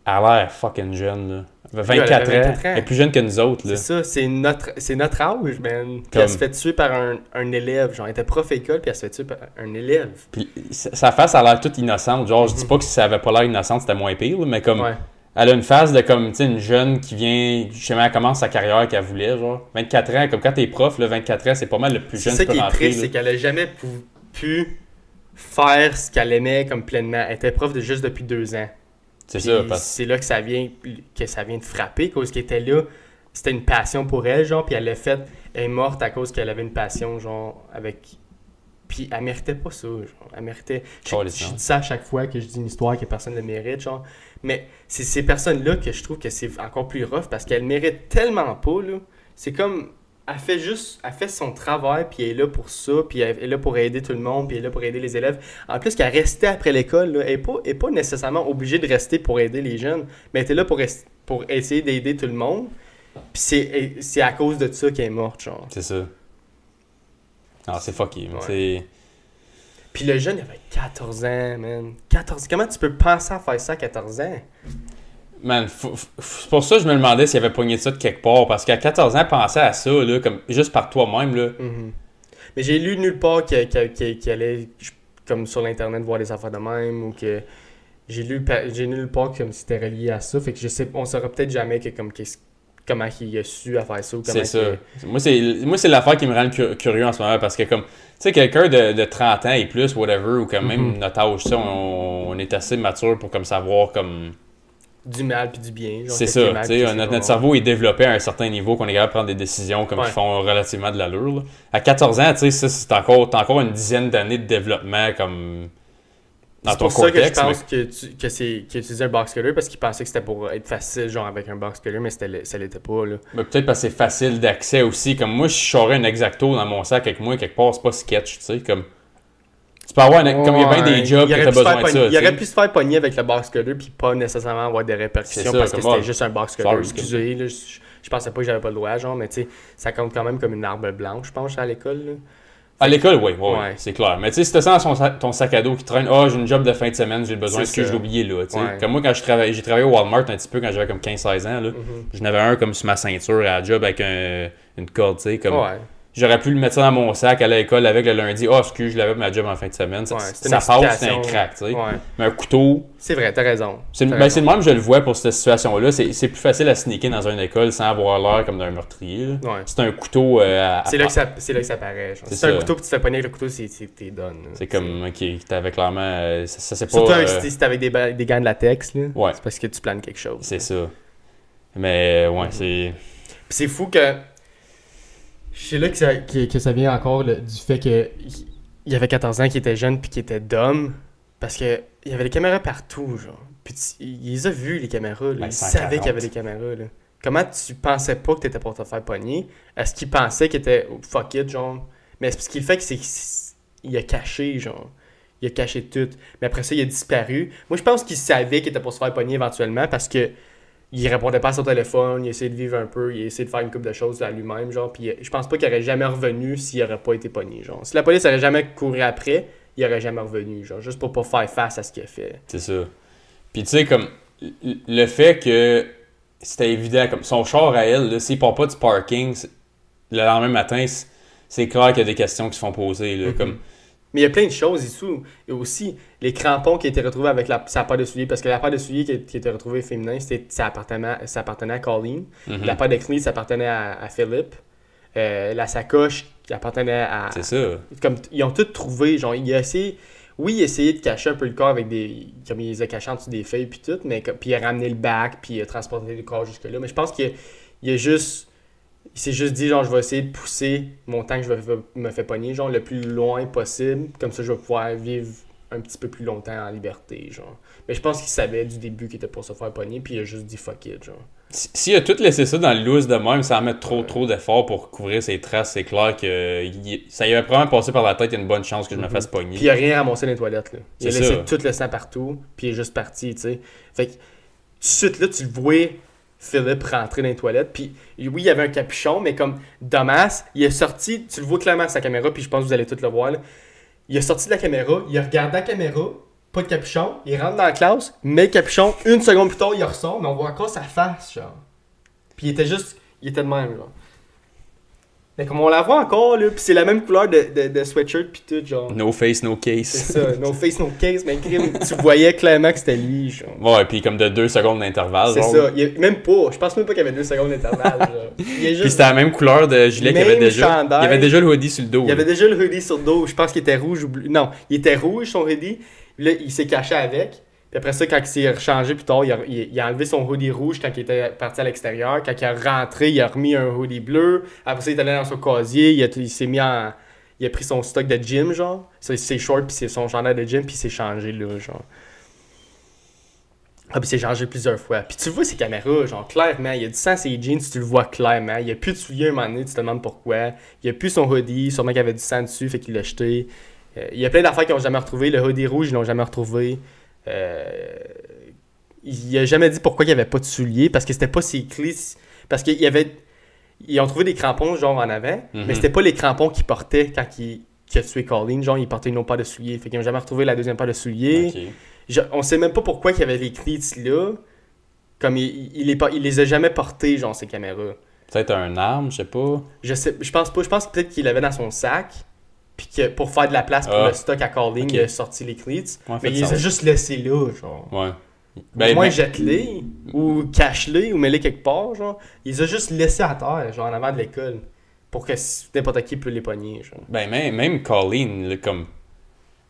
Elle a l'air fucking jeune, là. 24, 24 ans. Elle est plus jeune que nous autres, là. C'est ça, c'est notre, notre âge, man. elle se fait tuer par un, élève. Genre, elle était prof école, puis elle se fait tuer par un élève. Puis sa face a l'air toute innocente. Genre, je dis pas que si ça avait pas l'air innocente, c'était moins pire, mais comme. Elle a une phase de comme, tu sais, une jeune qui vient, je sais elle commence sa carrière qu'elle voulait, genre. 24 ans, comme quand t'es prof, là, 24 ans, c'est pas mal le plus jeune C'est ça qui est triste, c'est qu'elle a jamais pu faire ce qu'elle aimait comme pleinement. Elle était prof de juste depuis deux ans. C'est ça. C'est là que ça vient que ça vient de frapper, cause qu'elle était là, c'était une passion pour elle, genre, puis elle l'a fait, est morte à cause qu'elle avait une passion, genre, avec. Puis elle méritait pas ça, genre. Elle méritait. Je, dis ça à chaque fois que je dis une histoire que personne ne mérite, genre. Mais c'est ces personnes-là que je trouve que c'est encore plus rough parce qu'elles méritent tellement pas, là. C'est comme elle fait juste, elle fait son travail, puis elle est là pour ça, puis elle est là pour aider tout le monde, puis elle est là pour aider les élèves. En plus, qu'elle restait après l'école, elle n'est pas, nécessairement obligée de rester pour aider les jeunes, mais elle était là pour, pour essayer d'aider tout le monde. Puis c'est, à cause de ça qu'elle est morte, genre. C'est ça. Ah, c'est fucky. Puis le jeune, il avait 14 ans, man. 14... Comment tu peux penser à faire ça à 14 ans? Man, c'est pour ça que je me demandais s'il avait pogné ça de quelque part. Parce qu'à 14 ans, penser à ça, là, comme juste par toi-même. Là. Mm-hmm. Mais j'ai lu nulle part qu'il, allait, comme sur l'Internet, voir des affaires de même. Ou que j'ai lu j'ai nulle part comme c'était relié à ça. Fait que je sais, on saura peut-être jamais que, comme, quest comment il a su à faire ça. C'est ça. Moi, c'est l'affaire qui me rend curieux en ce moment parce que, comme, tu sais, quelqu'un de, de, 30 ans et plus, whatever, ou quand même mm-hmm. notre âge, on, on, est assez mature pour comme savoir comme du mal puis du bien. C'est ça. notre, cerveau est développé à un certain niveau qu'on est capable de prendre des décisions comme qui font relativement de l'allure. À 14 ans, tu sais, c'est encore, une dizaine d'années de développement comme c'est pour ça que je pense que tu, que un box parce qu'il pensait que c'était pour être facile genre avec un box mais c'était ça l'était pas peut-être parce que c'est facile d'accès aussi comme moi je saurais un exacto dans mon sac avec moi quelque part c'est pas sketch tu sais comme tu peux avoir, comme il y a bien des jobs que as besoin de ça. Il aurait pu se faire pogner avec le box cutter puis pas nécessairement avoir des répercussions parce que c'était juste un box cutter. Excusez, là, je, pensais pas que j'avais pas le droit, genre, mais tu sais, ça compte quand même comme une arme blanche, je pense, à l'école. À l'école, oui, c'est clair. Mais tu sais, si tu sens ton sac à dos qui traîne, ah, oh, j'ai une job de fin de semaine, j'ai besoin de ce que j'ai oublié là. Comme moi, quand j'ai travaillé, travaillé au Walmart un petit peu quand j'avais comme 15-16 ans, là, mm-hmm. je n'avais un comme sur ma ceinture à job avec une corde, tu sais. Comme... J'aurais pu le mettre ça dans mon sac à l'école avec le lundi. oh, excuse, je l'avais ma job en fin de semaine. Ça, ça passe, c'est un crack. tu sais. Mais un couteau. C'est vrai, t'as ben, raison. C'est le même, je le vois pour cette situation-là. C'est plus facile à sneaker dans une école sans avoir l'air comme d'un meurtrier. C'est un couteau euh, à. C'est là, que ça paraît. C'est un couteau que tu te fais avec le couteau, c'est t'es donne. C'est comme, ok, t'avais clairement. Euh, ça, c'est pas. Surtout euh, si t'avais des, des gants de latex, là. C'est parce que tu planes quelque chose. C'est ça. Mais ouais, mm-hmm. c'est. c'est fou que je sais là que ça, vient encore du fait que il y avait 14 ans qu'il était jeune puis qu'il était d'homme parce que il y avait des caméras partout genre. Puis il les a vu les caméras, là. Ben, il savait qu'il y avait des caméras Comment tu pensais pas que tu t'étais pour te faire pogner Est-ce qu'il pensait qu'il était oh, fuck it genre Mais ce qu'il fait que c'est qu'il a caché genre il a caché tout. Mais après ça, il a disparu. Moi, je pense qu'il savait qu'il était pour se faire pogner éventuellement parce que il répondait pas à son téléphone, il essayait de vivre un peu, il essayait de faire une couple de choses à lui-même, genre, puis euh, je pense pas qu'il aurait jamais revenu s'il aurait pas été pogné, genre. Si la police avait jamais couru après, il aurait jamais revenu, genre, juste pour pas faire face à ce qu'il a fait. C'est ça. Puis tu sais, comme, le fait que c'était évident, comme, son char à elle, s'il prend pas du parking, le lendemain matin, c'est clair qu'il y a des questions qui se font poser, là, mm-hmm. comme... Mais il y a plein de choses ici. Et aussi, les crampons qui étaient retrouvés avec la, sa paire de souliers, parce que la paire de souliers qui, était retrouvée féminin, c'était, ça, appartenait, à Colleen. La paire de ça appartenait à, mm-hmm. Philippe. Euh, la sacoche qui appartenait à. C'est ça. Comme, ils ont tout trouvé. Genre, il essayé. Oui, il essayé de cacher un peu le corps avec des. Comme il les a cachés en dessous des feuilles, puis tout. Mais, puis il a ramené le bac, puis il a transporté le corps jusque-là. Mais je pense qu'il y a juste il s'est juste dit, genre, je vais essayer de pousser mon temps que je vais me faire pogner, genre, le plus loin possible. Comme ça, je vais pouvoir vivre un petit peu plus longtemps en liberté, genre. Mais je pense qu'il savait du début qu'il était pour se faire pogner, puis il a juste dit fuck it, genre. S'il a tout laissé ça dans le loose de même, sans mettre trop, trop d'efforts pour couvrir ses traces, c'est clair que ça y avait probablement passé par la tête, il y a une bonne chance que je me mhm. fasse pogner. Puis il a rien ramassé dans les toilettes, là. Il a laissé tout le sang partout, puis il est juste parti, tu sais. Fait que, suite, là, tu le vois Philippe rentrait dans les toilettes. Puis oui, il y avait un capuchon, mais comme Damas, il est sorti, tu le vois clairement à sa caméra, puis je pense que vous allez tous le voir. Là. Il est sorti de la caméra, il regarde la caméra, pas de capuchon, il rentre dans la classe, met le capuchon, une seconde plus tard, il ressort, mais on voit encore sa face, genre. Puis il était juste, il était de même, genre. Mais ben, comme on la voit encore, là, puis c'est la même couleur de, de, de sweatshirt, puis tout, genre. No face, no case. C'est ça, no face, no case, mais crime, tu voyais clairement que c'était lui, genre. Ouais, puis comme de deux secondes d'intervalle, C'est ça, il même pas, je pense même pas qu'il y avait deux secondes d'intervalle, genre. Puis c'était la même couleur de gilet qu'il avait déjà. Chandail. Il y avait déjà le hoodie sur le dos. Il y avait déjà le hoodie sur le dos, je pense qu'il était rouge ou bleu. Non, il était rouge son hoodie, là, il s'est caché avec après ça, quand il s'est re-changé plus tard, il a, enlevé son hoodie rouge quand il était parti à l'extérieur. Quand il est rentré, il a remis un hoodie bleu. Après ça, il est allé dans son casier, il, s'est mis en. Il a pris son stock de gym, genre. Ses shorts, puis c'est son chandail de gym, puis il s'est changé, là, genre. Ah, puis c'est changé plusieurs fois. Puis tu vois ses caméras, genre, clairement, il y a du sang ses jeans, tu le vois clairement. Il y a plus de souliers à un moment donné, tu te demandes pourquoi. Il y a plus son hoodie, sûrement qu'il avait du sang dessus, fait qu'il l'a jeté. Euh, il y a plein d'affaires qu'ils n'ont jamais retrouvées. Le hoodie rouge, ils l'ont jamais retrouvé. Euh, il a jamais dit pourquoi il n'y avait pas de souliers, parce que c'était pas ses clés. Parce qu'il y avait. Ils ont trouvé des crampons, genre, en avant, mais mhm. c'était pas les crampons qu'il portait quand il, a tué Colleen. Genre, il portait une autre paire de souliers. Fait qu'ils n'ont jamais retrouvé la deuxième paire de souliers. on sait même pas pourquoi il y avait les cleats là. Comme il, il, les, il a jamais portés, genre, ses caméras. Peut-être un arme, je sais pas. Je sais, je pense pas. Je pense peut-être qu'il l'avait dans son sac puis que pour faire de la place pour ah. le stock à Calling, okay. il a sorti les cleats. mais il les a juste laissés là, genre. Ouais. Ben, au moins, jette-les, ou cache-les, ou mets-les quelque part, genre. Ils ont juste laissés à terre, genre, en avant de l'école, pour que n'importe qui puisse les pogner, genre. Ben, même, même comme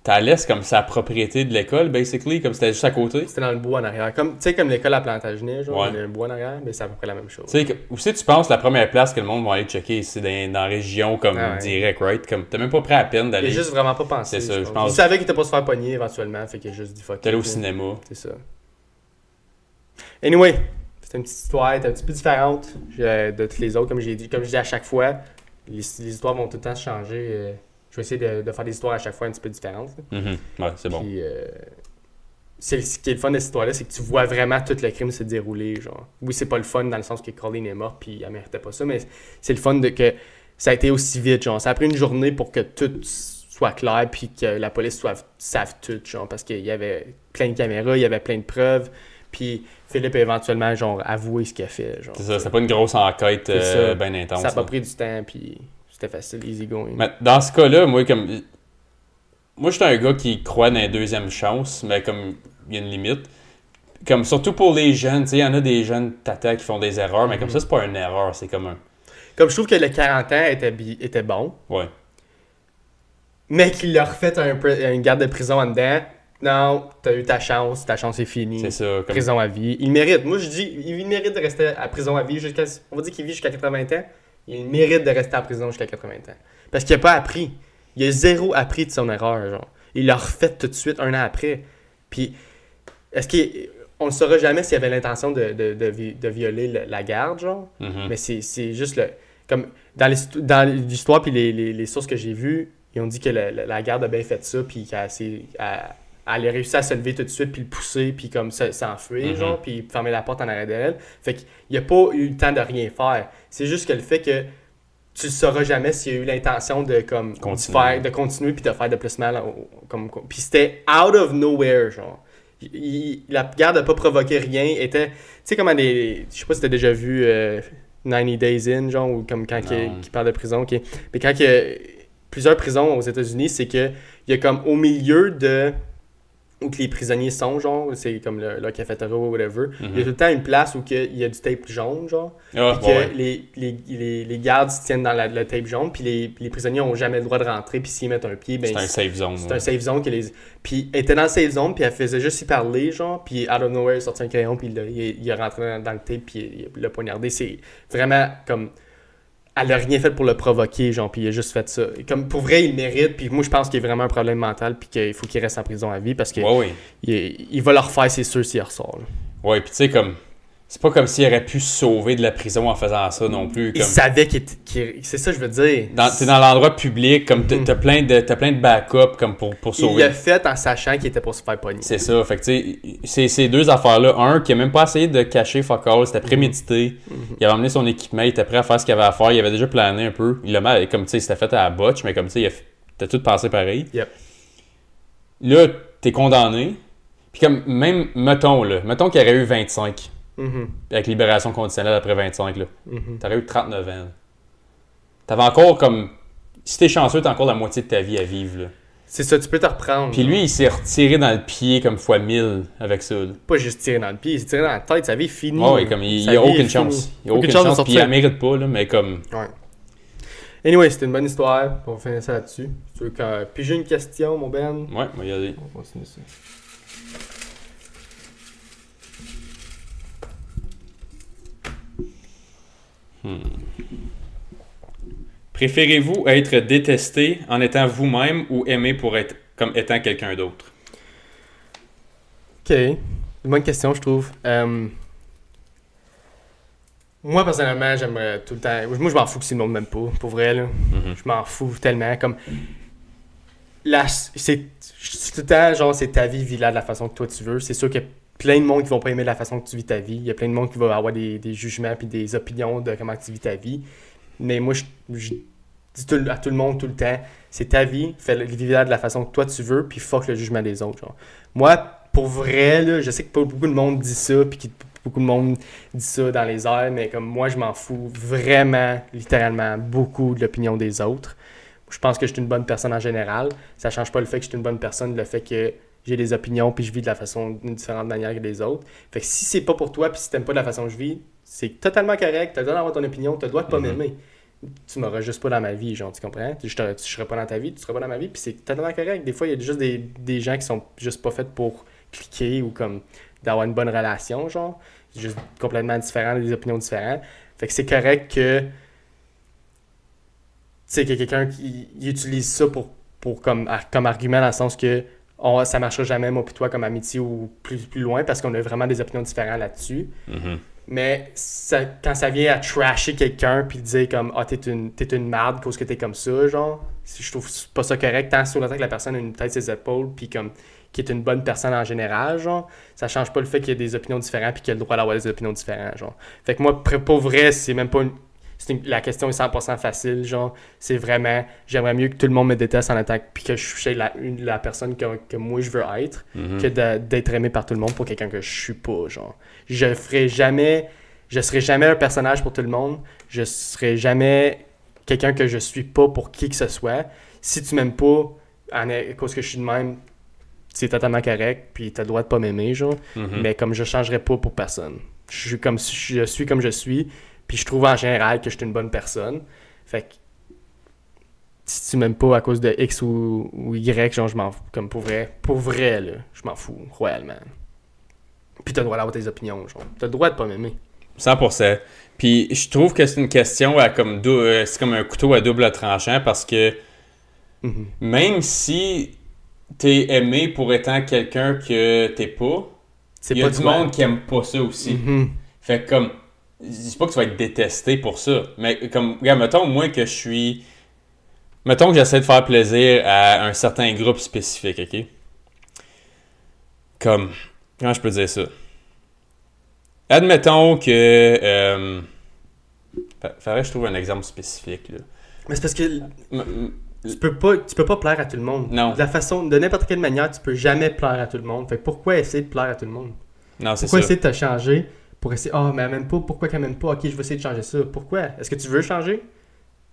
t'as laisse comme sa propriété de l'école, basically, comme c'était juste à côté. C'était dans le bois en arrière. Comme, tu sais, comme l'école à Plantagenet, genre, dans le bois en arrière, mais c'est à peu près la même chose. Tu sais, si tu penses la première place que le monde va aller checker, c'est dans, dans, la région, comme ah direct, right? Comme, t'as même pas pris à peine d'aller. J'ai juste vraiment pas pensé. C'est ça, je pense. Il savait qu'il était pas se faire pogner éventuellement, fait qu'il a juste dit fuck. T'es au cinéma. C'est ça. Anyway, c'était une petite histoire, un petit peu différente euh, de toutes les autres, comme dit, comme je dis à chaque fois. Les, histoires vont tout le temps changer. Euh, je vais essayer de, faire des histoires à chaque fois un petit peu différentes. Mm-hmm. Ouais, c'est bon. Euh, ce qui est le fun de cette histoire-là, c'est que tu vois vraiment tout le crime se dérouler. Genre. Oui, c'est pas le fun dans le sens que Colleen est morte puis elle méritait pas ça, mais c'est le fun de que ça a été aussi vite. Genre. Ça a pris une journée pour que tout soit clair puis que la police soit, savent tout. Genre, parce qu'il y avait plein de caméras, il y avait plein de preuves. Puis Philippe a éventuellement genre, avoué ce qu'il a fait. Genre, c'est ça, c'est pas une grosse enquête euh, bien intense. Ça a pas pris du temps. Puis facile, easy going. Hein. Mais dans ce cas-là, moi, comme. Moi, je suis un gars qui croit dans une deuxième chance, mais comme il y a une limite. Comme surtout pour les jeunes, tu sais, il y en a des jeunes tata qui font des erreurs, mais comme mhm. ça, c'est pas une erreur, c'est commun. Comme je trouve que le 40 ans était, était bon. Ouais. Mais qu'il leur fait un, une garde de prison en dedans. Non, t'as eu ta chance, ta chance est finie. C'est ça. Prison à vie. Il mérite. Moi, je dis, il mérite de rester à prison à vie jusqu'à. On va dire qu'il vit jusqu'à 80 ans. Il mérite de rester en prison jusqu'à 80 ans. Parce qu'il n'a pas appris. Il a zéro appris de son erreur, genre. Il l'a refait tout de suite un an après. Puis, est-ce qu'il. On ne saura jamais s'il avait l'intention de, de, violer la garde, genre. Mm-hmm. Mais c'est juste le. Comme dans l'histoire, puis les, sources que j'ai vues, ils ont dit que la garde a bien fait ça, puis qu'elle elle a réussi à se lever tout de suite, puis le pousser, puis comme s'enfuir, mhm. genre, puis fermer la porte en arrière d'elle. Fait qu'il n'y a pas eu le temps de rien faire. C'est juste que le fait que tu ne sauras jamais s'il y a eu l'intention de comme continuer. faire, de continuer puis de faire de plus mal. Comme, puis c'était out of nowhere, genre. la garde n'a pas provoqué rien. était, tu sais comme des, je sais pas si tu as déjà vu 90 euh, Days In, genre, ou comme quand il parle de prison, qui, mais quand que plusieurs prisons aux États-Unis, c'est que il y a comme au milieu de où que les prisonniers sont, genre, c'est comme le, café cafétéria ou whatever, il y a mhm. tout le temps une place où il y a du tape jaune, genre, et ah, que les, les, les, gardes se tiennent dans le tape jaune, puis les, les prisonniers n'ont jamais le droit de rentrer, puis s'ils mettent un pied, ben, C'est un safe zone. C'est un safe zone que les... Puis elle était dans le safe zone, puis elle faisait juste y parler, genre, puis out of nowhere, il sortit un crayon, puis il, il, est rentré dans, le tape, puis il l'a poignardé. C'est vraiment comme elle a rien fait pour le provoquer, genre, puis il a juste fait ça. Comme pour vrai, il mérite, puis moi je pense qu'il y a vraiment un problème mental, puis qu'il faut qu'il reste en prison à vie parce que il, va leur faire c'est sûr, s'il ressort. Ouais, puis tu sais, comme c'est pas comme s'il aurait pu se sauver de la prison en faisant ça non plus. Comme... Il savait qu'il C'est ça, je veux dire. Dans, t'es dans l'endroit public, comme t'as, mm. plein de, as plein de backup comme pour, pour sauver. Il l'a fait en sachant qu'il était pour se faire pogner. C'est ça, fait que tu ces deux affaires-là. Un, qui a même pas essayé de cacher fuck all, c'était prémédité. Mm-hmm. Il avait emmené son équipement, il était prêt à faire ce qu'il avait à faire, il avait déjà plané un peu. Il l'a comme tu sais, c'était fait à la botch, mais comme tu sais, il t'as tout passé pareil. Yep. Là, t'es condamné. Puis comme, même, mettons, là, mettons qu'il aurait eu 25. Mhm. Avec libération conditionnelle après 25, là. Mm eu 39 ans. T'avais encore comme. Si t'es chanceux, t'as encore la moitié de ta vie à vivre, là. C'est ça, tu peux te reprendre. Puis lui, il s'est retiré dans le pied comme fois 1000 avec ça. Pas juste tiré dans le pied, il s'est tiré dans la tête, sa vie est finie. ouais, comme il n'y a aucune chance. Il n'y a aucune, chance, puis il la mérite pas, là, mais comme. Ouais. Anyway, c'était une bonne histoire, on va finir ça là-dessus. tu que. Euh, puis j'ai une question, mon Ben. Ouais, on y On va continuer ça. Préférez-vous être détesté en étant vous-même ou aimé pour être comme étant quelqu'un d'autre? Ok. Bonne question, je trouve. Euh, moi, personnellement, j'aimerais tout le temps. Moi, je m'en fous que c'est le monde même pas, pour vrai. Mhm. Je m'en fous tellement. Comme. c'est. Tout le temps, genre, c'est ta vie, vis-la de la façon que toi tu veux. C'est sûr que plein de monde qui vont pas aimer la façon que tu vis ta vie. Il y a plein de monde qui va avoir des, jugements puis des opinions de comment tu vis ta vie. Mais moi, je, dis à tout le monde tout le temps, c'est ta vie, fais vivre de la façon que toi tu veux, puis fuck le jugement des autres. Moi, pour vrai, là, je sais que pas beaucoup de monde dit ça, puis que beaucoup de monde dit ça dans les airs, mais comme moi, je m'en fous vraiment, littéralement, beaucoup de l'opinion des autres. Je pense que je suis une bonne personne en général. Ça change pas le fait que je suis une bonne personne, le fait que j'ai des opinions, puis je vis de la façon d'une différente manière que les autres. Fait que si c'est pas pour toi, puis si t'aimes pas de la façon que je vis, c'est totalement correct, t'as le droit d'avoir ton opinion, t'as le droit de pas mm-hmm. m'aimer. Tu m'auras juste pas dans ma vie, genre, tu comprends? Je, serais pas dans ta vie, tu seras pas dans ma vie, puis c'est totalement correct. Des fois, il y a juste des, gens qui sont juste pas faits pour cliquer ou comme d'avoir une bonne relation, genre. Juste complètement différent, des opinions différentes. Fait que c'est correct que. Tu sais, que quelqu'un qui utilise ça pour, pour comme, comme argument dans le sens que on, ah, ça marchera jamais, moi plutôt comme amitié ou plus, plus loin, parce qu'on a vraiment des opinions différentes là-dessus. Mm-hmm. Mais quand ça vient à trasher quelqu'un, puis dire comme Ah, t'es une, es une marde, que t'es comme ça, genre, si je trouve pas ça correct, tant sur que la personne a une tête ses épaules, puis comme qui est une bonne personne en général, genre, ça change pas le fait qu'il y ait des opinions différentes puis qu'il a le droit d'avoir des opinions différentes, genre. Fait que moi, pour vrai, c'est même pas une la question est 100% facile. Genre, c'est vraiment, j'aimerais mieux que tout le monde me déteste en attaque puis que je suis la, la personne que, que, moi je veux être mhm. que d'être aimé par tout le monde pour quelqu'un que je suis pas. Genre, je ferai jamais, je serai jamais un personnage pour tout le monde. Je serai jamais quelqu'un que je suis pas pour qui que ce soit. Si tu m'aimes pas, en, cause que je suis de même, c'est totalement correct, puis t'as le droit de pas m'aimer, genre. Mhm. Mais comme je changerai pas pour personne. Je suis comme je suis comme je suis, puis je trouve en général que je suis une bonne personne. Fait que si tu m'aimes pas à cause de X ou, Y, genre je m'en fous. Comme pour vrai, pour vrai, là, je m'en fous royalement. Puis t'as le droit d'avoir tes opinions, genre. T'as le droit de pas m'aimer. 100%. Puis je trouve que c'est une question à comme euh, c'est comme un couteau à double tranchant parce que mm-hmm. même si t'es aimé pour étant quelqu'un que t'es pas, il du monde qui aime pas ça aussi. Mm-hmm. Fait Fait comme je dis pas que tu vas être détesté pour ça, mais comme, regarde, mettons, moins que je suis. Mettons que j'essaie de faire plaisir à un certain groupe spécifique, ok? Comme. Comment je peux dire ça? Admettons que. Euh, faudrait que je trouve un exemple spécifique, là. Mais c'est parce que. tu peux pas tu peux pas plaire à tout le monde. Non. De la façon de n'importe quelle manière, tu peux jamais plaire à tout le monde. Fait pourquoi essayer de plaire à tout le monde Non, c'est Pourquoi essayer de te changer pour essayer. Ah, mais elle m'aime pas. Pourquoi qu'elle m'aime pas? Ok, je vais essayer de changer ça. Pourquoi? Est-ce que tu veux changer?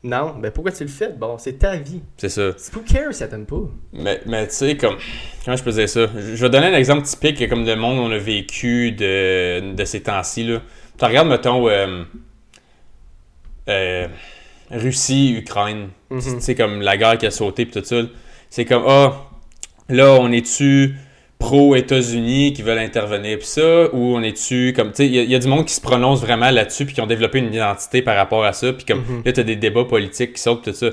Non, ben pourquoi tu le fais? Bon, c'est ta vie. C'est ça. Who cares si elle t'aime pas? Mais, tu sais, comme. Comment je peux dire ça? Je, vais donner un exemple typique, comme le monde on a vécu de, ces temps-ci. là. Tu regardes, mettons, euh, euh, Russie, Ukraine. Mm-hmm. Tu sais, comme la guerre qui a sauté, pis tout ça. C'est comme, ah, là, on est-tu pro-États-Unis qui veulent intervenir puis ça, où on est-tu comme, tu sais, il y, a du monde qui se prononce vraiment là-dessus puis qui ont développé une identité par rapport à ça, puis comme, mhm. là, t'as des débats politiques qui sortent, tout ça.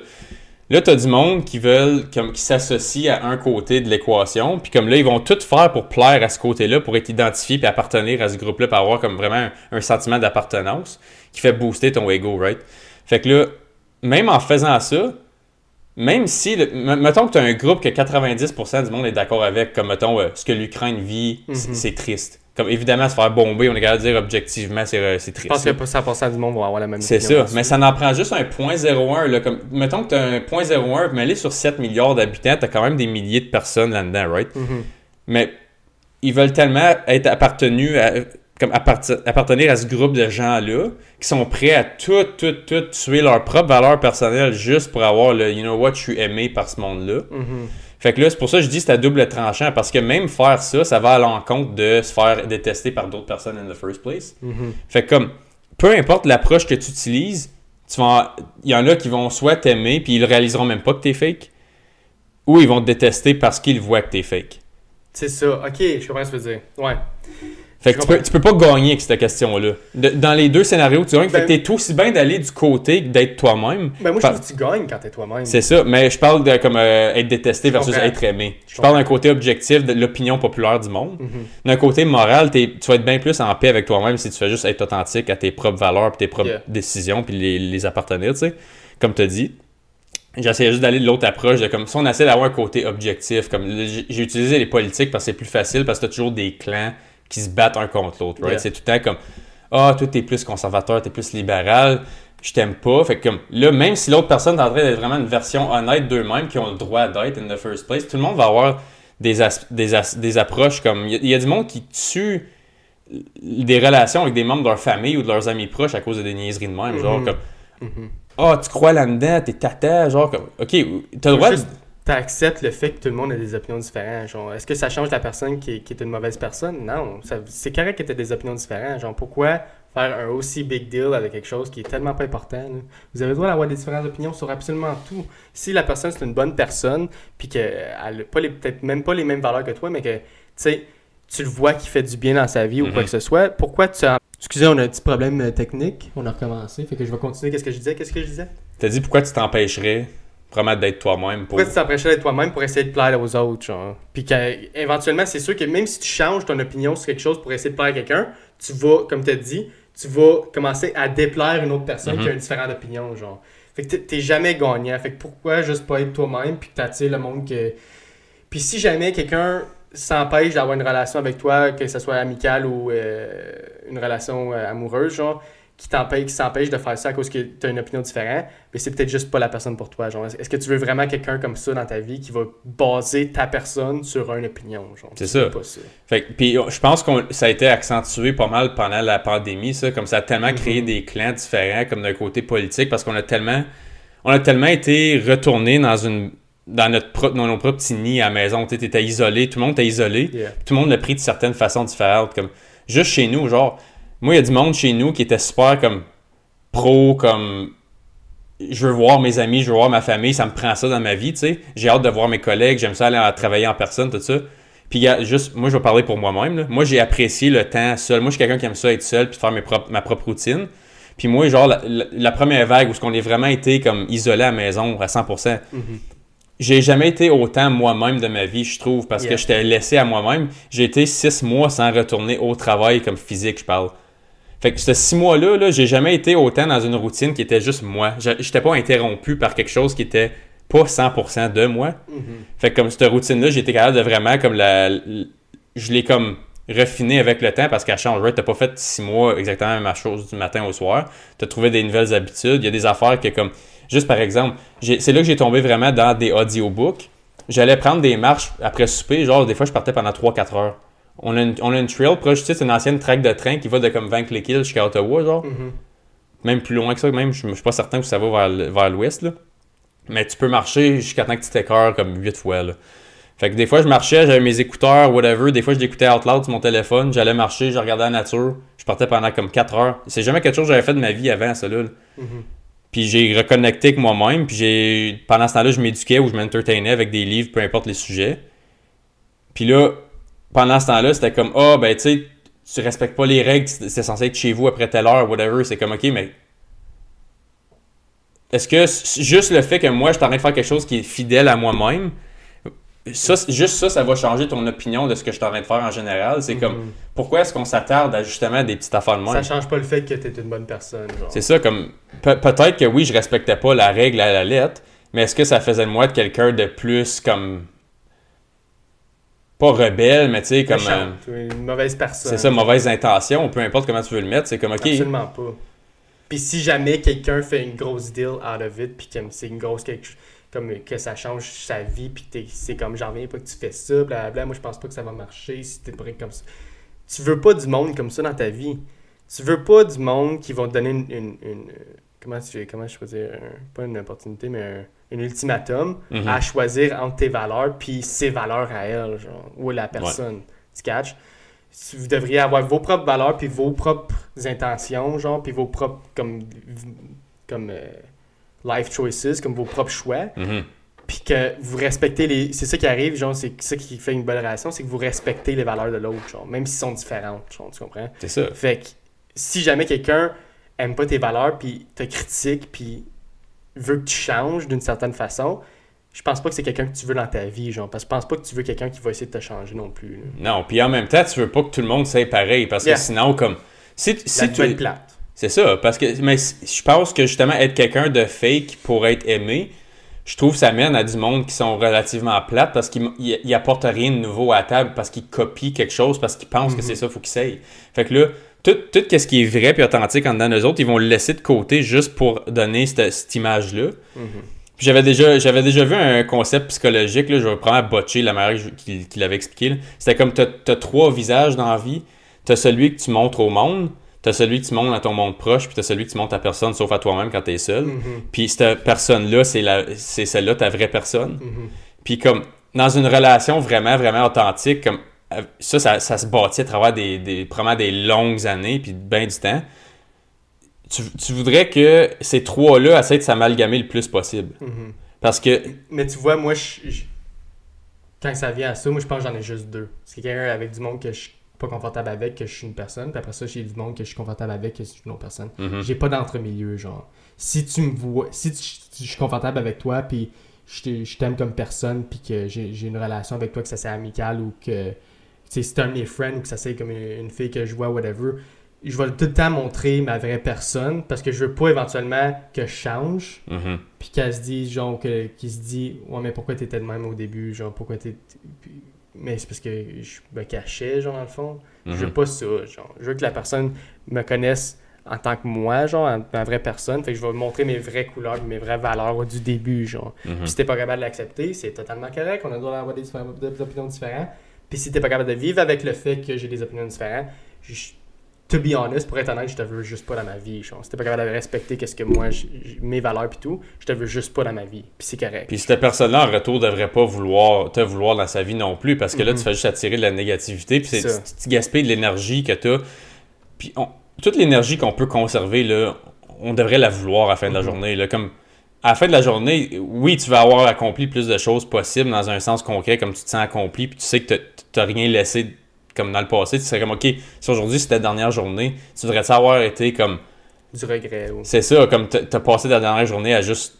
Là, t'as du monde qui veulent, comme, qui s'associent à un côté de l'équation, puis comme là, ils vont tout faire pour plaire à ce côté-là, pour être identifié puis appartenir à ce groupe-là, pour avoir comme vraiment un sentiment d'appartenance qui fait booster ton ego, right? Fait que là, même en faisant ça, même si, mettons que tu as un groupe que 90% du monde est d'accord avec, comme mettons, euh, ce que l'Ukraine vit, mhm. c'est triste. Comme évidemment, se faire bomber, on est capable de dire objectivement, c'est euh, triste. Je pense que 100% du monde va avoir la même C'est ça, mais ça n'en prend juste un .01. Là, comme, mettons que tu as un 0.01, mais aller sur 7 milliards d'habitants, tu as quand même des milliers de personnes là-dedans, right? Mhm. Mais ils veulent tellement être appartenus à comme appartenir à ce groupe de gens-là qui sont prêts à tout, tout, tout tuer leur propre valeur personnelle juste pour avoir le you know what, je suis aimé par ce monde-là. Mm-hmm. Fait que là, c'est pour ça que je dis c'est à double tranchant parce que même faire ça, ça va à l'encontre de se faire détester par d'autres personnes in the first place. Mm-hmm. Fait que comme, peu importe l'approche que tu utilises, tu vas, il y en a qui vont soit t'aimer puis ils réaliseront même pas que t'es fake ou ils vont te détester parce qu'ils voient que t'es fake. C'est ça. Ok, je comprends ce que tu veux dire. Ouais. Fait que tu peux, peux, pas gagner avec cette question-là. Dans les deux scénarios, tu gagnes. Ben- t'es aussi bien d'aller du côté que d'être toi-même. Ben moi, je trouve que tu gagnes quand t'es toi-même. C'est ça, mais je parle de comme euh, être détesté versus être aimé. Je, parle d'un côté objectif, de l'opinion populaire du monde. Mhm. D'un côté moral, tu vas être bien plus en paix avec toi-même si tu fais juste être authentique à tes propres valeurs, tes propres décisions, puis les, les appartenir, tu sais. Comme tu dit. J'essayais juste d'aller de l'autre approche, de comme si on essaie d'avoir un côté objectif. Comme j'ai utilisé les politiques parce que c'est plus facile, parce que t'as toujours des clans qui se battent un contre l'autre, C'est tout le temps comme Ah, oh, toi, t'es plus conservateur, t'es plus libéral, je t'aime pas. Fait comme là, même si l'autre personne est en train d'être vraiment une version honnête d'eux-mêmes qui ont le droit d'être in the first place, tout le monde va avoir des, des, approches comme. Il y, a du monde qui tue des relations avec des membres de leur famille ou de leurs amis proches à cause de des niaiseries de même. Genre mm-hmm. comme. Mm-hmm. Ah, tu crois là-dedans, t'es tata, genre comme. Ok, t'as le droit. De accepte le fait que tout le monde a des opinions différentes. Genre, est-ce que ça change la personne qui, est une mauvaise personne? Non. c'est correct que tu des opinions différentes. Genre, pourquoi faire un aussi big deal avec quelque chose qui est tellement pas important? Vous avez le droit d'avoir des différentes opinions sur absolument tout. Si la personne, c'est une bonne personne, puis qu'elle euh, n'a peut-être même pas les mêmes valeurs que toi, mais que, tu le vois qui fait du bien dans sa vie ou quoi mhm. que ce soit, pourquoi tu Excusez, on a un petit problème euh, technique. On a recommencé. Fait que je vais continuer. Qu'est-ce que je disais? Qu'est-ce que je disais? T'as dit pourquoi tu t'empêcherais vraiment d'être toi-même. Pour... Pourquoi tu d'être toi-même pour essayer de plaire aux autres, genre? Puis éventuellement, c'est sûr que même si tu changes ton opinion sur quelque chose pour essayer de plaire à quelqu'un, tu vas, comme tu as dit, tu vas commencer à déplaire une autre personne qui a mhm. une différente opinion, genre. Fait que t'es jamais gagnant. Fait que pourquoi juste pas être toi-même puis que t'attires le monde que... Puis si jamais quelqu'un s'empêche d'avoir une relation avec toi, que ce soit amicale ou euh, une relation euh, amoureuse, genre, qui s'empêche de faire ça à cause que tu as une opinion différente, mais c'est peut-être juste pas la personne pour toi. Genre. Est-ce que tu veux vraiment quelqu'un comme ça dans ta vie qui va baser ta personne sur une opinion? Genre? C'est ça. puis je pense que ça a été accentué pas mal pendant la pandémie, ça, comme ça a tellement créé mhm. des clans différents, comme d'un côté politique, parce qu'on a tellement on a tellement été retourné dans une dans notre nos propres petits nids à la maison. Tu étais isolé, tout le monde était isolé. Tout le monde l'a pris de certaines façons différentes. Comme juste chez nous, genre moi, il y a du monde chez nous qui était super comme pro, comme je veux voir mes amis, je veux voir ma famille, ça me prend ça dans ma vie, tu sais. J'ai hâte de voir mes collègues, j'aime ça aller travailler en personne, tout ça. Puis juste, moi, je vais parler pour moi-même. Moi, j'ai apprécié le temps seul. Moi, je suis quelqu'un qui aime ça être seul puis faire mes ma propre routine. Puis moi, genre, la, première vague où ce qu'on est vraiment été comme isolé à la maison à 100%, mm-hmm. j'ai jamais été autant moi-même de ma vie, je trouve, parce que j'étais laissé à moi-même. J'ai été six mois sans retourner au travail comme physique, je parle. Fait que ce six mois-là, là, j'ai jamais été autant dans une routine qui était juste moi. J'étais pas interrompu par quelque chose qui était pas 100% de moi. Mm-hmm. Fait que comme cette routine-là, j'étais capable de vraiment comme la... Je l'ai comme refiné avec le temps parce qu'à change, tu T'as pas fait six mois exactement la même chose du matin au soir. T'as trouvé des nouvelles habitudes. Il y a des affaires que comme... Juste par exemple, c'est là que j'ai tombé vraiment dans des audiobooks. J'allais prendre des marches après souper. Genre, des fois, je partais pendant 3-4 heures. On a, une, on a une trail proche c'est une ancienne track de train qui va de comme Click hill jusqu'à Ottawa, genre. Mhm. Même plus loin que ça, même, je suis pas certain que ça va vers, l'ouest, là. Mais tu peux marcher jusqu'à temps que tu t'écœures comme 8 fois, Fait que des fois, je marchais, j'avais mes écouteurs, whatever. Des fois, je l'écoutais out loud sur mon téléphone. J'allais marcher, je regardais la nature. Je partais pendant comme 4 heures. C'est jamais quelque chose que j'avais fait de ma vie avant, ça, là. Mhm. Puis j'ai reconnecté avec moi-même. Puis j'ai pendant ce temps-là, je m'éduquais ou je m'entertainais avec des livres, peu importe les sujets. Puis là, pendant ce temps-là, c'était comme Ah, oh, ben tu sais, tu respectes pas les règles, c'est censé être chez vous après telle heure, whatever. C'est comme OK, mais. Est-ce que juste le fait que moi, je suis de faire quelque chose qui est fidèle à moi-même, juste ça, ça va changer ton opinion de ce que je suis en de faire en général. C'est comme, mm-hmm. pourquoi est-ce qu'on s'attarde à justement des petites affaires de moi? Ça change pas le fait que tu es une bonne personne. C'est ça, comme, peut-être que oui, je respectais pas la règle à la lettre, mais est-ce que ça faisait de moi quelqu'un de plus comme pas rebelle, mais tu sais, comme. Euh, une mauvaise personne. C'est ça, mauvaise intention, peu importe comment tu veux le mettre, c'est comme, ok. Absolument pas. Puis si jamais quelqu'un fait une grosse deal out of it, puis comme c'est une grosse quelque comme que ça change sa vie, puis c'est comme j'en viens pas que tu fais ça, blablabla, moi je pense pas que ça va marcher si t'es prêt comme ça. Tu veux pas du monde comme ça dans ta vie. Tu veux pas du monde qui vont te donner une. Euh, comment, tu, comment je peux dire, pas une opportunité, mais un ultimatum à mhm. choisir entre tes valeurs puis ses valeurs à elle, genre, ou la personne. Tu catch Vous devriez avoir vos propres valeurs puis vos propres intentions, genre, puis vos propres comme, comme euh, life choices, comme vos propres choix. Mhm. Puis que vous respectez les. C'est ça qui arrive, genre, c'est ça qui fait une bonne relation, c'est que vous respectez les valeurs de l'autre, genre, même s'ils sont différentes, genre, tu comprends? C'est ça. Fait que si jamais quelqu'un aime pas tes valeurs, puis te critique, puis veut que tu changes d'une certaine façon, je pense pas que c'est quelqu'un que tu veux dans ta vie, genre, parce que je pense pas que tu veux quelqu'un qui va essayer de te changer non plus. Non, puis en même temps, tu veux pas que tout le monde soit pareil, parce que sinon, comme. Si, si tu plate. C'est ça, parce que. Mais je pense que justement, être quelqu'un de fake pour être aimé, je trouve que ça mène à du monde qui sont relativement plates parce qu'ils n'apportent rien de nouveau à la table, parce qu'ils copient quelque chose, parce qu'ils pensent que mm-hmm. c'est ça, faut qu'ils saillent. Fait que là, tout, tout ce qui est vrai puis authentique en dedans d'eux autres, ils vont le laisser de côté juste pour donner cette, image-là. J'avais déjà, déjà vu un concept psychologique, je vais à botcher la manière qu'il qu l'avait expliqué. C'était comme tu as, trois visages dans la vie. Tu as celui que tu montres au monde, tu as celui que tu montres à ton monde proche, puis tu as celui que tu montres à personne, sauf à toi-même quand tu es seul. Mm-hmm. Puis cette personne-là, c'est celle-là, ta vraie personne. Mm-hmm. Puis comme dans une relation vraiment, vraiment authentique, comme ça, ça, se bâtit à travers des, des, longues années, puis bien du temps. Tu, voudrais que ces trois-là essayent de s'amalgamer le plus possible. Mhm. Parce que. Mais tu vois, moi, quand ça vient à ça, moi, je pense que j'en ai juste deux. C'est quelqu'un avec du monde que je suis pas confortable avec, que je suis une personne, puis après ça, j'ai du monde que je suis confortable avec, que je suis une autre personne. Mhm. J'ai pas d'entre-milieu, genre. Si tu me vois, si je suis confortable avec toi, puis je t'aime comme personne, puis que j'ai une relation avec toi, que ça c'est amical ou que c'est un de friends ou que ça c'est comme une, fille que je vois, whatever, je vais tout le temps montrer ma vraie personne parce que je veux pas éventuellement que je change. Mm-hmm. Puis qu'elle se dise, genre, qu'elle se dit, ouais, mais pourquoi tu étais de même au début, genre, pourquoi t'es. Mais c'est parce que je me cachais, genre, dans le fond. Je veux mm-hmm. pas ça, genre. Je veux que la personne me connaisse en tant que moi, genre, ma vraie personne. Fait que je vais montrer mes vraies couleurs, mes vraies valeurs du début, genre. Mm-hmm. Si tu Puis pas capable de l'accepter, c'est totalement correct. On a le droit d'avoir des opinions différentes. Puis si t'es pas capable de vivre avec le fait que j'ai des opinions différentes, je, to be honest, pour être honnête, je te veux juste pas dans ma vie. Je, si t'es pas capable de respecter qu'est-ce que moi, mes valeurs pis tout, je te veux juste pas dans ma vie. Puis c'est correct. Puis cette personne-là, en retour, devrait pas vouloir te vouloir dans sa vie non plus, parce que là, tu fais juste attirer de la négativité, puis tu gaspilles de l'énergie que t'as. Puis toute l'énergie qu'on peut conserver, là, on devrait la vouloir à la fin de la journée. Là, comme à la fin de la journée, oui, tu vas avoir accompli plus de choses possibles dans un sens concret, comme tu te sens accompli, puis tu sais que t'as rien laissé comme dans le passé. Tu serais comme, OK, si aujourd'hui c'était la dernière journée, tu devrais avoir été comme. Du regret. C'est ça, comme t'as passé la dernière journée à juste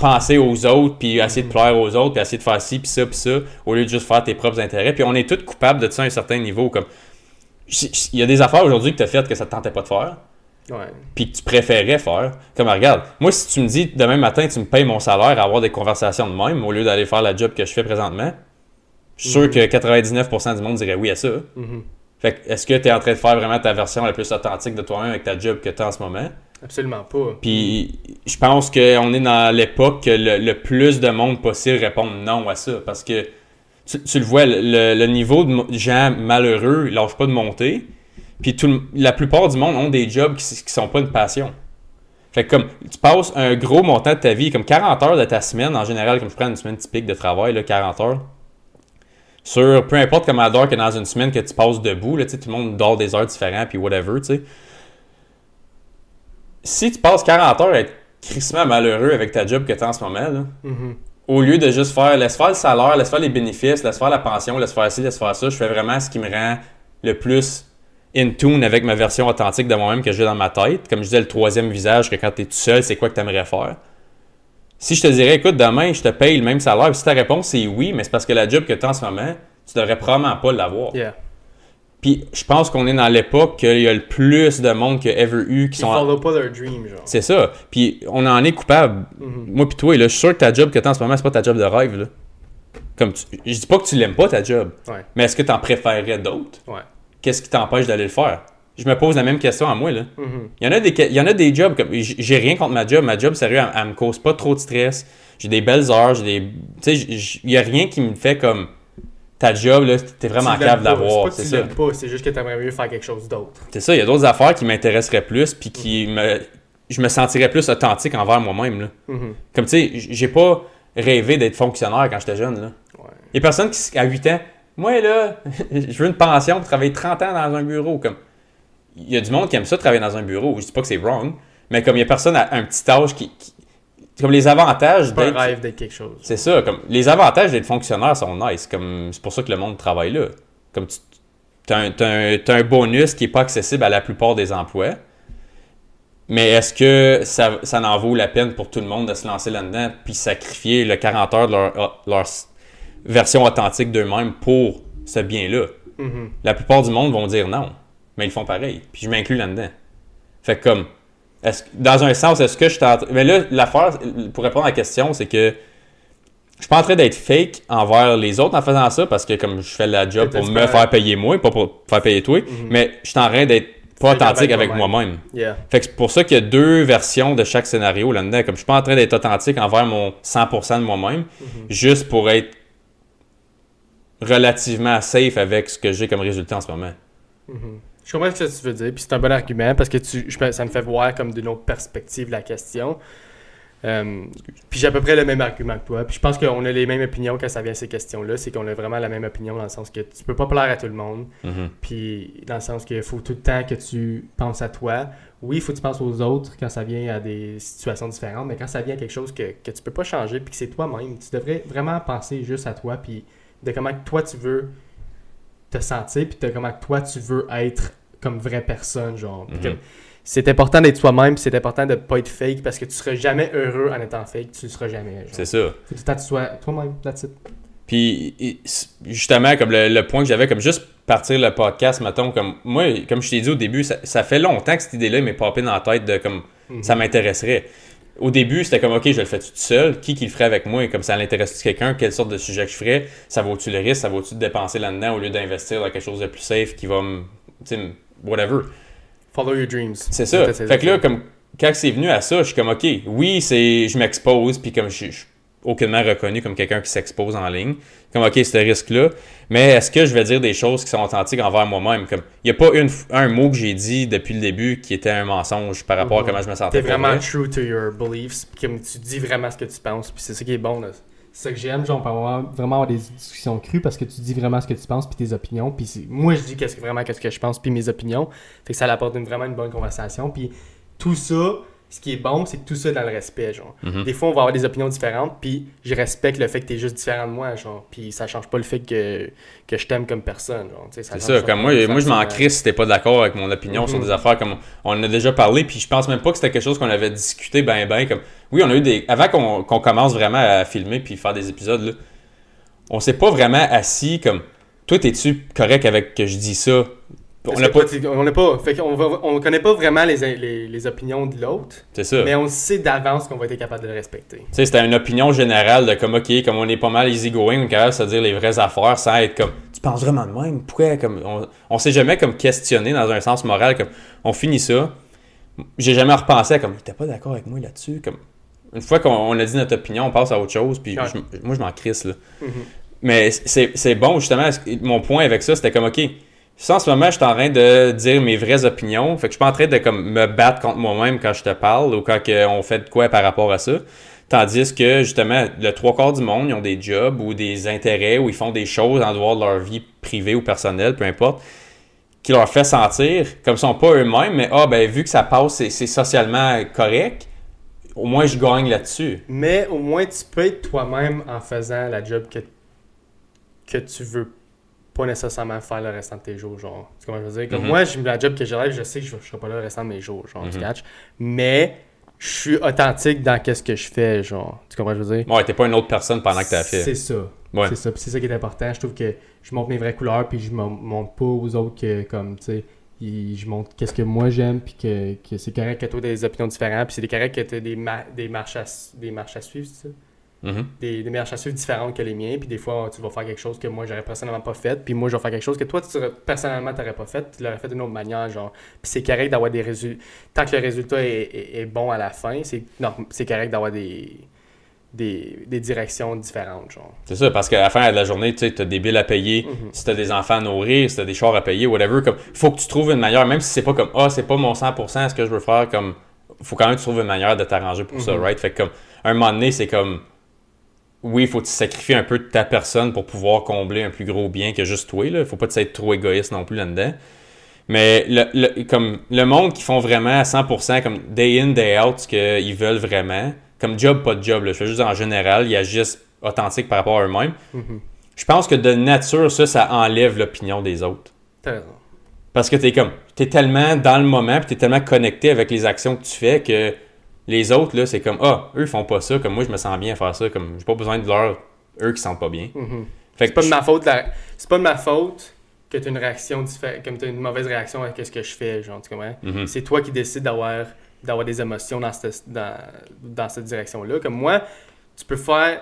penser aux autres, puis essayer de mm. plaire aux autres, puis essayer de faire ci, puis ça, puis ça, au lieu de juste faire tes propres intérêts. Puis on est tous coupables de ça à un certain niveau. Comme il y a des affaires aujourd'hui que tu as faites que ça te tentait pas de faire. Puis que tu préférais faire. Comme regarde, moi si tu me dis demain matin tu me payes mon salaire à avoir des conversations de même au lieu d'aller faire la job que je fais présentement, je suis sûr que 99% du monde dirait oui à ça. Mhm. Fait est-ce que tu es en train de faire vraiment ta version la plus authentique de toi-même avec ta job que tu as en ce moment? Absolument pas. Puis je pense qu'on est dans l'époque que le, plus de monde possible répond non à ça parce que tu, le vois, le, niveau de gens malheureux, ils lâche pas de monter. Puis la plupart du monde ont des jobs qui, ne sont pas une passion. Fait comme tu passes un gros montant de ta vie, comme 40 heures de ta semaine en général, comme je prends une semaine typique de travail, 40 heures, sur peu importe comment adore que dans une semaine que tu passes debout, là, tout le monde dort des heures différentes, puis whatever, tu sais. Si tu passes 40 heures à être crissement malheureux avec ta job que tu as en ce moment, mm-hmm. au lieu de juste faire laisse faire le salaire, laisse faire les bénéfices, laisse faire la pension, laisse faire ci, laisse faire ça, je fais vraiment ce qui me rend le plus in tune avec ma version authentique de moi-même que j'ai dans ma tête. Comme je disais, le troisième visage, que quand tu es tout seul, c'est quoi que tu aimerais faire. Si je te dirais, écoute, demain, je te paye le même salaire, si ta réponse est oui, mais c'est parce que la job que tu as en ce moment, tu devrais probablement pas l'avoir. Puis je pense qu'on est dans l'époque qu'il y a le plus de monde que ever eu qui Ils sont. follow pas leur dream, genre. C'est ça. Puis on en est coupable. Mm-hmm. Moi, puis toi, je suis sûr que ta job que tu as en ce moment, c'est pas ta job de rêve, là. Comme Je dis pas que tu l'aimes pas, ta job. Mais est-ce que tu en préférerais d'autres? Qu'est-ce qui t'empêche d'aller le faire? je me pose la même question à moi. Là. Mm-hmm. il, y en a des, y en a des jobs, comme j'ai rien contre ma job. Ma job, sérieux, elle, elle me cause pas trop de stress. J'ai des belles heures. des, il n'y a rien qui me fait comme ta job, là, t'es vraiment capable d'avoir. C'est ça. pas, c'est juste que t'aimerais mieux faire quelque chose d'autre. C'est ça, il y a d'autres affaires qui m'intéresseraient plus, puis qui mm-hmm. me. Je me sentirais plus authentique envers moi-même, mm-hmm. Comme, tu sais, j'ai pas rêvé d'être fonctionnaire quand j'étais jeune, là. Il y a personne qui, à 8 ans, moi, là, je veux une pension pour travailler 30 ans dans un bureau, comme il y a du monde qui aime ça travailler dans un bureau. Je dis pas que c'est wrong, mais comme il y a personne à un petit âge qui, comme les avantages d'être. rêve quelque chose. C'est ça. Comme, les avantages d'être fonctionnaire sont nice. Comme, c'est pour ça que le monde travaille là. Comme tu as un, bonus qui n'est pas accessible à la plupart des emplois. Mais est-ce que ça, n'en vaut la peine pour tout le monde de se lancer là-dedans puis sacrifier le 40 heures de leur, ah, version authentique d'eux-mêmes pour ce bien-là? Mm-hmm. La plupart du monde vont dire non mais ils font pareil. Puis je m'inclus là-dedans. Fait que comme, est dans un sens, est-ce que je suis en Mais là, l'affaire, pour répondre à la question, c'est que je suis pas en train d'être fake envers les autres en faisant ça parce que comme je fais la job pour me faire payer moi, pas pour faire payer toi, mhm. mais je suis en train d'être pas authentique avec moi-même. Fait que c'est pour ça qu'il y a deux versions de chaque scénario là-dedans. Comme je suis pas en train d'être authentique envers mon 100% de moi-même, mhm. juste pour être relativement safe avec ce que j'ai comme résultat en ce moment. Mhm. Je comprends ce que tu veux dire, puis c'est un bon argument parce que tu, ça me fait voir comme d'une autre perspective la question. Euh, puis j'ai à peu près le même argument que toi. Puis je pense qu'on a les mêmes opinions quand ça vient à ces questions-là. C'est qu'on a vraiment la même opinion dans le sens que tu peux pas plaire à tout le monde. Mm-hmm. Puis dans le sens qu'il faut tout le temps que tu penses à toi. Oui, il faut que tu penses aux autres quand ça vient à des situations différentes. Mais quand ça vient à quelque chose que, que tu peux pas changer, puis que c'est toi-même, tu devrais vraiment penser juste à toi. Puis de comment toi tu veux te sentir, puis comment toi tu veux être comme vraie personne, genre. Mhm. C'est important d'être soi-même, c'est important de pas être fake parce que tu seras jamais heureux en étant fake, tu ne seras jamais. C'est ça. tu sois toi-même, that's it. Puis justement, comme le, point que j'avais, comme juste partir le podcast, mettons, comme moi, comme je t'ai dit au début, ça, fait longtemps que cette idée-là m'est popée dans la tête de comme ça mhm. m'intéresserait au début, c'était comme, OK, je le fais tout seul. Qui qui le ferait avec moi? Et comme ça l'intéresse quelqu'un, quelle sorte de sujet je ferais? Ça vaut-tu le risque? Ça vaut-tu de dépenser là-dedans au lieu d'investir dans quelque chose de plus safe qui va me. whatever. Follow your dreams. C'est ça. Fait que là, comme, quand c'est venu à ça, je suis comme, OK, oui, c'est je m'expose, puis comme je, je aucunement reconnu comme quelqu'un qui s'expose en ligne. Comme, OK, c'est le risque-là, mais est-ce que je vais dire des choses qui sont authentiques envers moi-même? Comme, il n'y a pas une, un mot que j'ai dit depuis le début qui était un mensonge par rapport à comment je me sentais. T'es vraiment true to your beliefs, comme tu dis vraiment ce que tu penses, puis c'est ça qui est bon, C'est ça que j'aime, genre, on vraiment avoir des discussions crues parce que tu dis vraiment ce que tu penses, puis tes opinions, puis moi, je dis qu'est-ce que, vraiment qu'est-ce que je pense, puis mes opinions. Fait que ça apporte vraiment une bonne conversation, puis tout ça ce qui est bon, c'est que tout ça dans le respect, mhm. Des fois, on va avoir des opinions différentes, puis je respecte le fait que tu es juste différent de moi, genre. Puis ça change pas le fait que, je t'aime comme personne, C'est ça, comme moi, moi je m'en crisse si t'es pas d'accord avec mon opinion sur des mhm. affaires comme on en a déjà parlé, puis je pense même pas que c'était quelque chose qu'on avait discuté ben ben, comme... Oui, on a eu des... Avant qu'on commence vraiment à filmer puis faire des épisodes, on s'est pas vraiment assis comme... Toi, t'es-tu correct avec que je dis ça? on ne pas. on connaît pas vraiment les, les, opinions de l'autre. C'est ça. Mais on sait d'avance qu'on va être capable de le respecter. Tu c'était une opinion générale de comme, ok, comme on est pas mal easygoing, on est à dire les vraies affaires sans être comme, tu penses vraiment de moi? Pourquoi? Comme, on, on sait jamais comme questionner dans un sens moral. Comme, on finit ça. J'ai jamais repensé comme, il était pas d'accord avec moi là-dessus. Comme, une fois qu'on a dit notre opinion, on passe à autre chose. Puis moi, je m'en crisse, là. Mm-hmm. Mais c'est bon, justement. Mon point avec ça, c'était comme, ok en ce moment, je suis en train de dire mes vraies opinions. Fait que je suis pas en train de comme, me battre contre moi-même quand je te parle ou quand on fait de quoi par rapport à ça. Tandis que, justement, le trois quarts du monde, ils ont des jobs ou des intérêts ou ils font des choses en dehors de leur vie privée ou personnelle, peu importe, qui leur fait sentir comme ils sont pas eux-mêmes, mais ah, ben, vu que ça passe, c'est socialement correct, au moins je gagne là-dessus. Mais au moins, tu peux être toi-même en faisant la job que, que tu veux pas nécessairement faire le restant de tes jours, genre. Tu que je veux dire? Comme mhm. moi, j'ai la job que j'ai je sais que je ne serai pas là le restant de mes jours, genre, tu mhm. catch. Mais je suis authentique dans qu'est-ce que je fais, genre. Tu comprends ce que je veux dire? tu t'es pas une autre personne pendant que t'as fait. C'est ça. C'est ça. c'est ça qui est important. Je trouve que je montre mes vraies couleurs, puis je montre pas aux autres que, comme, tu sais, je montre qu'est-ce que moi j'aime, puis que, que c'est correct que t'as des opinions différentes, puis c'est correct que t'as des, des, marches à, des marches à suivre, Mhm. des, des, meilleures différentes que les miens. Puis des fois, tu vas faire quelque chose que moi, j'aurais personnellement pas fait. Puis moi, je vais faire quelque chose que toi, tu, personnellement, t'aurais pas fait. Tu l'aurais fait d'une autre manière. genre Puis c'est correct d'avoir des résultats. Tant que le résultat est, bon à la fin, c'est correct d'avoir des. Des, directions différentes. genre. C'est ça, parce qu'à la fin de la journée, tu as des billes à payer, mhm. si tu as des enfants à nourrir, si tu as des chars à payer, whatever. Comme, faut que tu trouves une manière, même si c'est pas comme, ah, c'est pas mon 100%, ce que je veux faire, comme, faut quand même que tu trouves une manière de t'arranger pour ça, mhm. right? Fait comme, un moment donné, c'est comme, oui, il faut te sacrifier un peu de ta personne pour pouvoir combler un plus gros bien que juste toi. Il ne faut pas être trop égoïste non plus là-dedans. Mais le, comme le monde qui font vraiment à 100%, comme day in, day out, ce qu'ils veulent vraiment, comme job, pas de job, là, je veux juste en général, ils agissent authentiques par rapport à eux-mêmes. Mm-hmm. Je pense que de nature, ça, ça enlève l'opinion des autres. Parce que t'es comme, es tellement dans le moment, tu es tellement connecté avec les actions que tu fais que les autres, là, c'est comme, ah, eux font pas ça, comme moi, je me sens bien à faire ça, comme, j'ai pas besoin de leur, eux qui sentent pas bien. Mhm. Fait pas de ma faute, c'est pas de ma faute que tu une réaction comme une mauvaise réaction à ce que je fais, genre, tu comprends? Mhm. C'est toi qui décides d'avoir, d'avoir des émotions dans cette, dans, dans cette direction-là. Comme moi, tu peux faire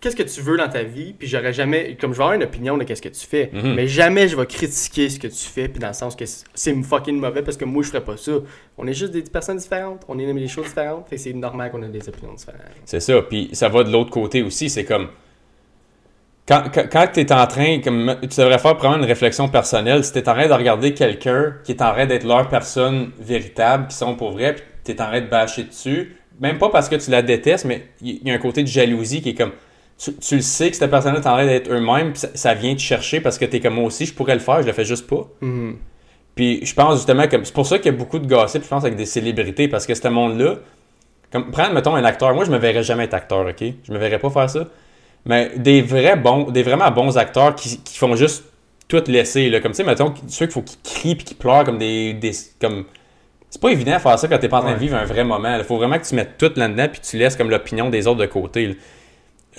qu'est-ce que tu veux dans ta vie, puis j'aurais jamais, comme je vais avoir une opinion de qu'est-ce que tu fais, mhm. mais jamais je vais critiquer ce que tu fais, puis dans le sens que c'est fucking mauvais parce que moi je ferais pas ça. On est juste des personnes différentes, on aime les choses différentes, et c'est normal qu'on ait des opinions différentes. C'est ça, puis ça va de l'autre côté aussi, c'est comme. Quand, quand, tu es en train, comme, tu devrais faire prendre une réflexion personnelle, si tu en train de regarder quelqu'un qui est en train d'être leur personne véritable, qui sont pour vrai, puis tu es en train de bâcher dessus, même pas parce que tu la détestes, mais il y a un côté de jalousie qui est comme tu, le sais que cette personne-là est d'être eux-mêmes, ça, vient te chercher parce que t'es comme moi aussi, je pourrais le faire, je le fais juste pas. Mhm. Puis je pense justement que c'est pour ça qu'il y a beaucoup de gossip, je pense, avec des célébrités, parce que ce monde-là, comme prendre, mettons, un acteur, moi je me verrais jamais être acteur, ok? Je me verrais pas faire ça. Mais des vrais bons, des vraiment bons acteurs qui, font juste tout laisser, là. Comme tu sais, mettons, ceux qu'il faut qu'ils crient puis qu'ils pleurent comme des. des comme... C'est pas évident de faire ça quand t'es pas en train de vivre un vrai moment. Il faut vraiment que tu mettes tout là-dedans puis tu laisses comme l'opinion des autres de côté.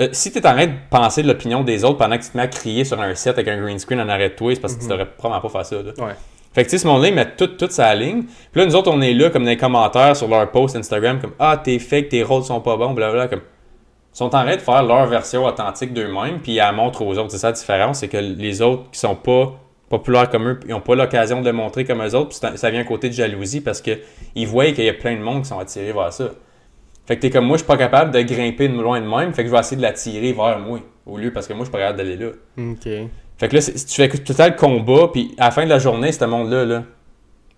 Euh, si tu es en train de penser de l'opinion des autres pendant que tu te mets à crier sur un set avec un green screen en arrêt de toi, c'est parce que tu n'aurais mhm. probablement pas fait ça. Là. Ouais. Fait que tu sais, ce monde là toute, sa ligne. Puis là, nous autres, on est là, comme des les commentaires sur leur post Instagram, comme Ah, t'es fake, tes rôles sont pas bons, blablabla. Comme, ils sont en train de faire leur version authentique d'eux-mêmes, puis ils la montrent aux autres. C'est ça la différence, c'est que les autres qui sont pas populaires comme eux, ils n'ont pas l'occasion de le montrer comme eux autres. Puis ça vient côté de jalousie parce qu'ils voient qu'il y a plein de monde qui sont attirés vers ça. Fait que t'es comme moi, je suis pas capable de grimper de loin de moi, fait que je vais essayer de la tirer vers moi au lieu parce que moi, je suis pas capable d'aller là. OK. Fait que là, tu fais tout le combat, puis à la fin de la journée, c'est ce monde-là, là,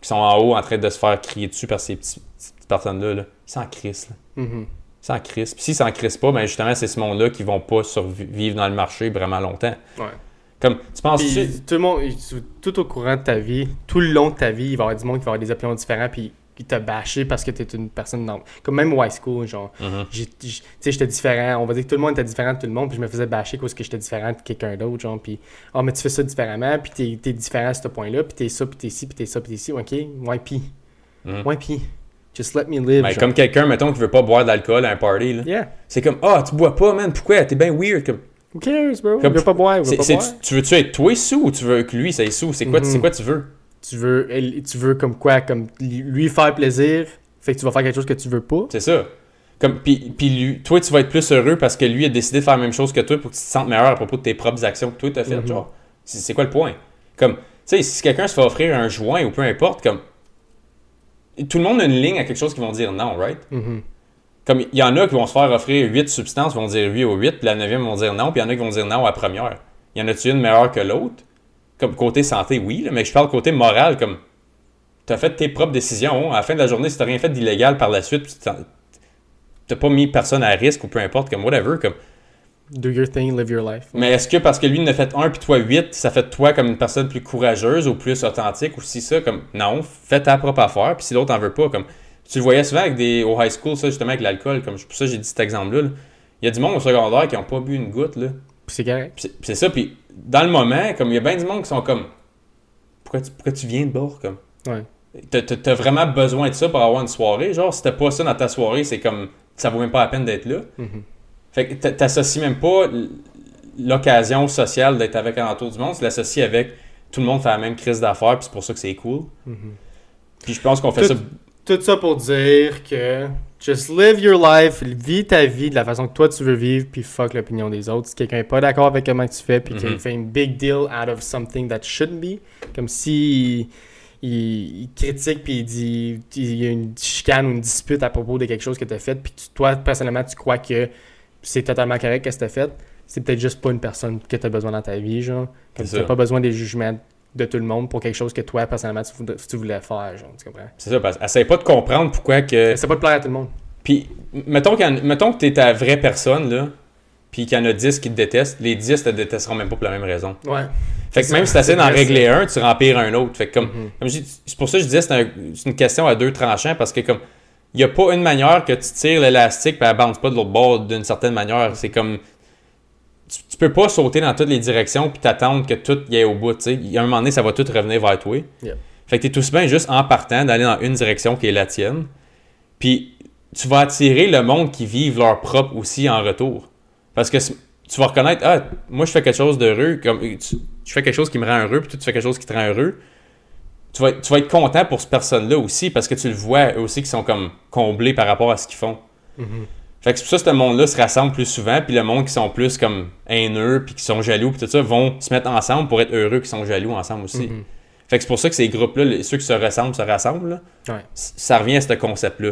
qui sont en haut en train de se faire crier dessus par ces petits, petites personnes-là, là, ils s'en crissent. Là. hmm Ils s'en Puis s'ils s'en crissent pas, ben justement, c'est ce monde-là qui vont pas survivre dans le marché vraiment longtemps. Ouais. Comme, tu penses tout le monde, tout au courant de ta vie, tout le long de ta vie, il va y avoir du monde qui va avoir des opinions différents. puis qui t'a bâché parce que t'es une personne normale. Comme même au high school, genre, uh-huh. tu sais, j'étais différent. On va dire que tout le monde était différent de tout le monde, puis je me faisais bâcher parce que j'étais différent de quelqu'un d'autre, genre, puis « Ah, oh, mais tu fais ça différemment, puis t'es es différent à ce point-là, puis t'es ça, puis t'es ci, puis t'es ça, puis t'es ci. OK, ouais, puis. Uh-huh. Just let me live. Mais ben, comme quelqu'un, mettons, qui veut pas boire d'alcool à un party, là. Yeah. C'est comme « Ah, oh, tu bois pas, man, pourquoi? T'es bien weird. » Comme... Who cares, bro? Comme, pas boire, Tu, veux-tu être toi sous ou tu veux que lui ça et sous? C'est quoi, mm-hmm. c'est quoi tu veux? tu veux, tu veux comme quoi, comme lui faire plaisir, fait que tu vas faire quelque chose que tu veux pas. C'est ça. Comme, puis, lui, toi, tu vas être plus heureux parce que lui a décidé de faire la même chose que toi pour que tu te sentes meilleur à propos de tes propres actions que toi t'as faites. Mhm. Genre, c'est quoi le point? Comme, tu sais, si quelqu'un se fait offrir un joint ou peu importe, comme, tout le monde a une ligne à quelque chose qui vont dire non, right? Mhm. Comme, il y en a qui vont se faire offrir huit substances, vont dire oui aux huit puis la neuvième vont dire non, puis il y en a qui vont dire non à la première. Il y en a-tu une meilleure que l'autre? côté santé, oui, mais je parle côté moral, comme tu as fait tes propres décisions. À la fin de la journée, si tu rien fait d'illégal par la suite, tu n'as pas mis personne à risque ou peu importe, comme whatever. Comme... Do your thing, live your life. Mais est-ce que parce que lui ne fait un puis toi huit, ça fait toi comme une personne plus courageuse ou plus authentique ou si ça, comme non, fais ta propre affaire puis si l'autre n'en veut pas, comme tu le voyais souvent avec des, au high school, ça justement avec l'alcool, comme pour ça j'ai dit cet exemple-là. Il y a du monde au secondaire qui n'ont pas bu une goutte, là c'est C'est ça, puis dans le moment, comme il y a bien du monde qui sont comme pourquoi tu, viens de bord comme ouais. T'as vraiment besoin de ça pour avoir une soirée. Genre, si t'as pas ça dans ta soirée, c'est comme ça vaut même pas la peine d'être là. Mm-hmm. Fait que t'associes même pas l'occasion sociale d'être avec un entour du monde, tu l'associes avec tout le monde fait la même crise d'affaires, puis c'est pour ça que c'est cool. Mm-hmm. Puis je pense qu'on fait ça. Tout ça pour dire que Just live your life, vis ta vie de la façon que toi tu veux vivre, puis fuck l'opinion des autres. Si quelqu'un n'est pas d'accord avec comment tu fais, puis mm fait une big deal out of something that shouldn't be, comme si il, critique, puis il dit il y a une chicane ou une dispute à propos de quelque chose que tu as fait, puis toi personnellement tu crois que c'est totalement correct que ce que tu as fait, c'est peut-être juste pas une personne que tu as besoin dans ta vie, genre. tu n'as pas besoin des jugements de tout le monde pour quelque chose que toi, personnellement, tu voulais, faire. Genre, tu comprends? C'est ça, parce savait pas de comprendre pourquoi que. c'est pas de plaire à tout le monde. Puis, mettons, que mettons que t'es ta vraie personne, là, puis qu'il y en a 10 qui te détestent, les 10 te détesteront même pas pour la même raison. Ouais. Fait que même si tu essaies d'en régler un, tu remplir un autre. Fait que comme, mm-hmm. c'est pour ça que je disais, c'est une question à deux tranchants parce que comme, il n'y a pas une manière que tu tires l'élastique et elle bounce pas de l'autre bord d'une certaine manière. C'est comme, tu, ne peux pas sauter dans toutes les directions puis t'attendre que tout y ait au bout. Il y a un moment donné, ça va tout revenir vers toi. Fait que tu es tout bien juste en partant d'aller dans une direction qui est la tienne. Puis tu vas attirer le monde qui vivent leur propre aussi en retour. Parce que tu vas reconnaître, ah, moi je fais quelque chose d'heureux, comme tu, je fais quelque chose qui me rend heureux, puis tu fais quelque chose qui te rend heureux. Tu vas, tu vas être content pour cette personne-là aussi parce que tu le vois aussi qui sont comme comblés par rapport à ce qu'ils font. Mm-hmm. Fait que c'est pour ça que ce monde-là se rassemble plus souvent, puis le monde qui sont plus comme haineux, puis qui sont jaloux, puis tout ça, vont se mettre ensemble pour être heureux qui sont jaloux ensemble aussi. Mhm. Fait que c'est pour ça que ces groupes-là, ceux qui se ressemblent, se rassemblent. Ça revient à ce concept-là.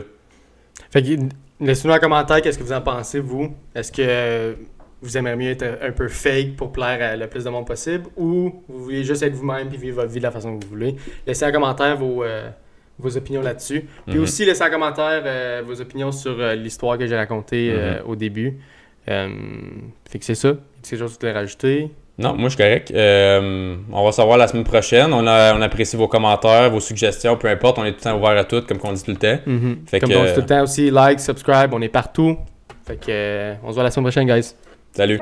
Fait que laissez-nous en commentaire qu'est-ce que vous en pensez, vous. Est-ce que vous aimeriez mieux être un peu fake pour plaire le plus de monde possible, ou vous voulez juste être vous-même puis vivre votre vie de la façon que vous voulez. Laissez en commentaire vos... Euh, vos opinions là-dessus. Puis mhm. aussi, laissez en commentaire euh, vos opinions sur euh, l'histoire que j'ai racontée euh, mhm. au début. fait que c'est ça. C'est ce chose rajouter? Non, moi je suis correct. on va savoir la semaine prochaine. On, a, on, apprécie vos commentaires, vos suggestions, peu importe. On est tout le temps ouvert à tout, comme on dit tout le temps. Mhm. comme on dit tout le temps aussi, like, subscribe, on est partout. Fait que on se voit la semaine prochaine, guys. Salut.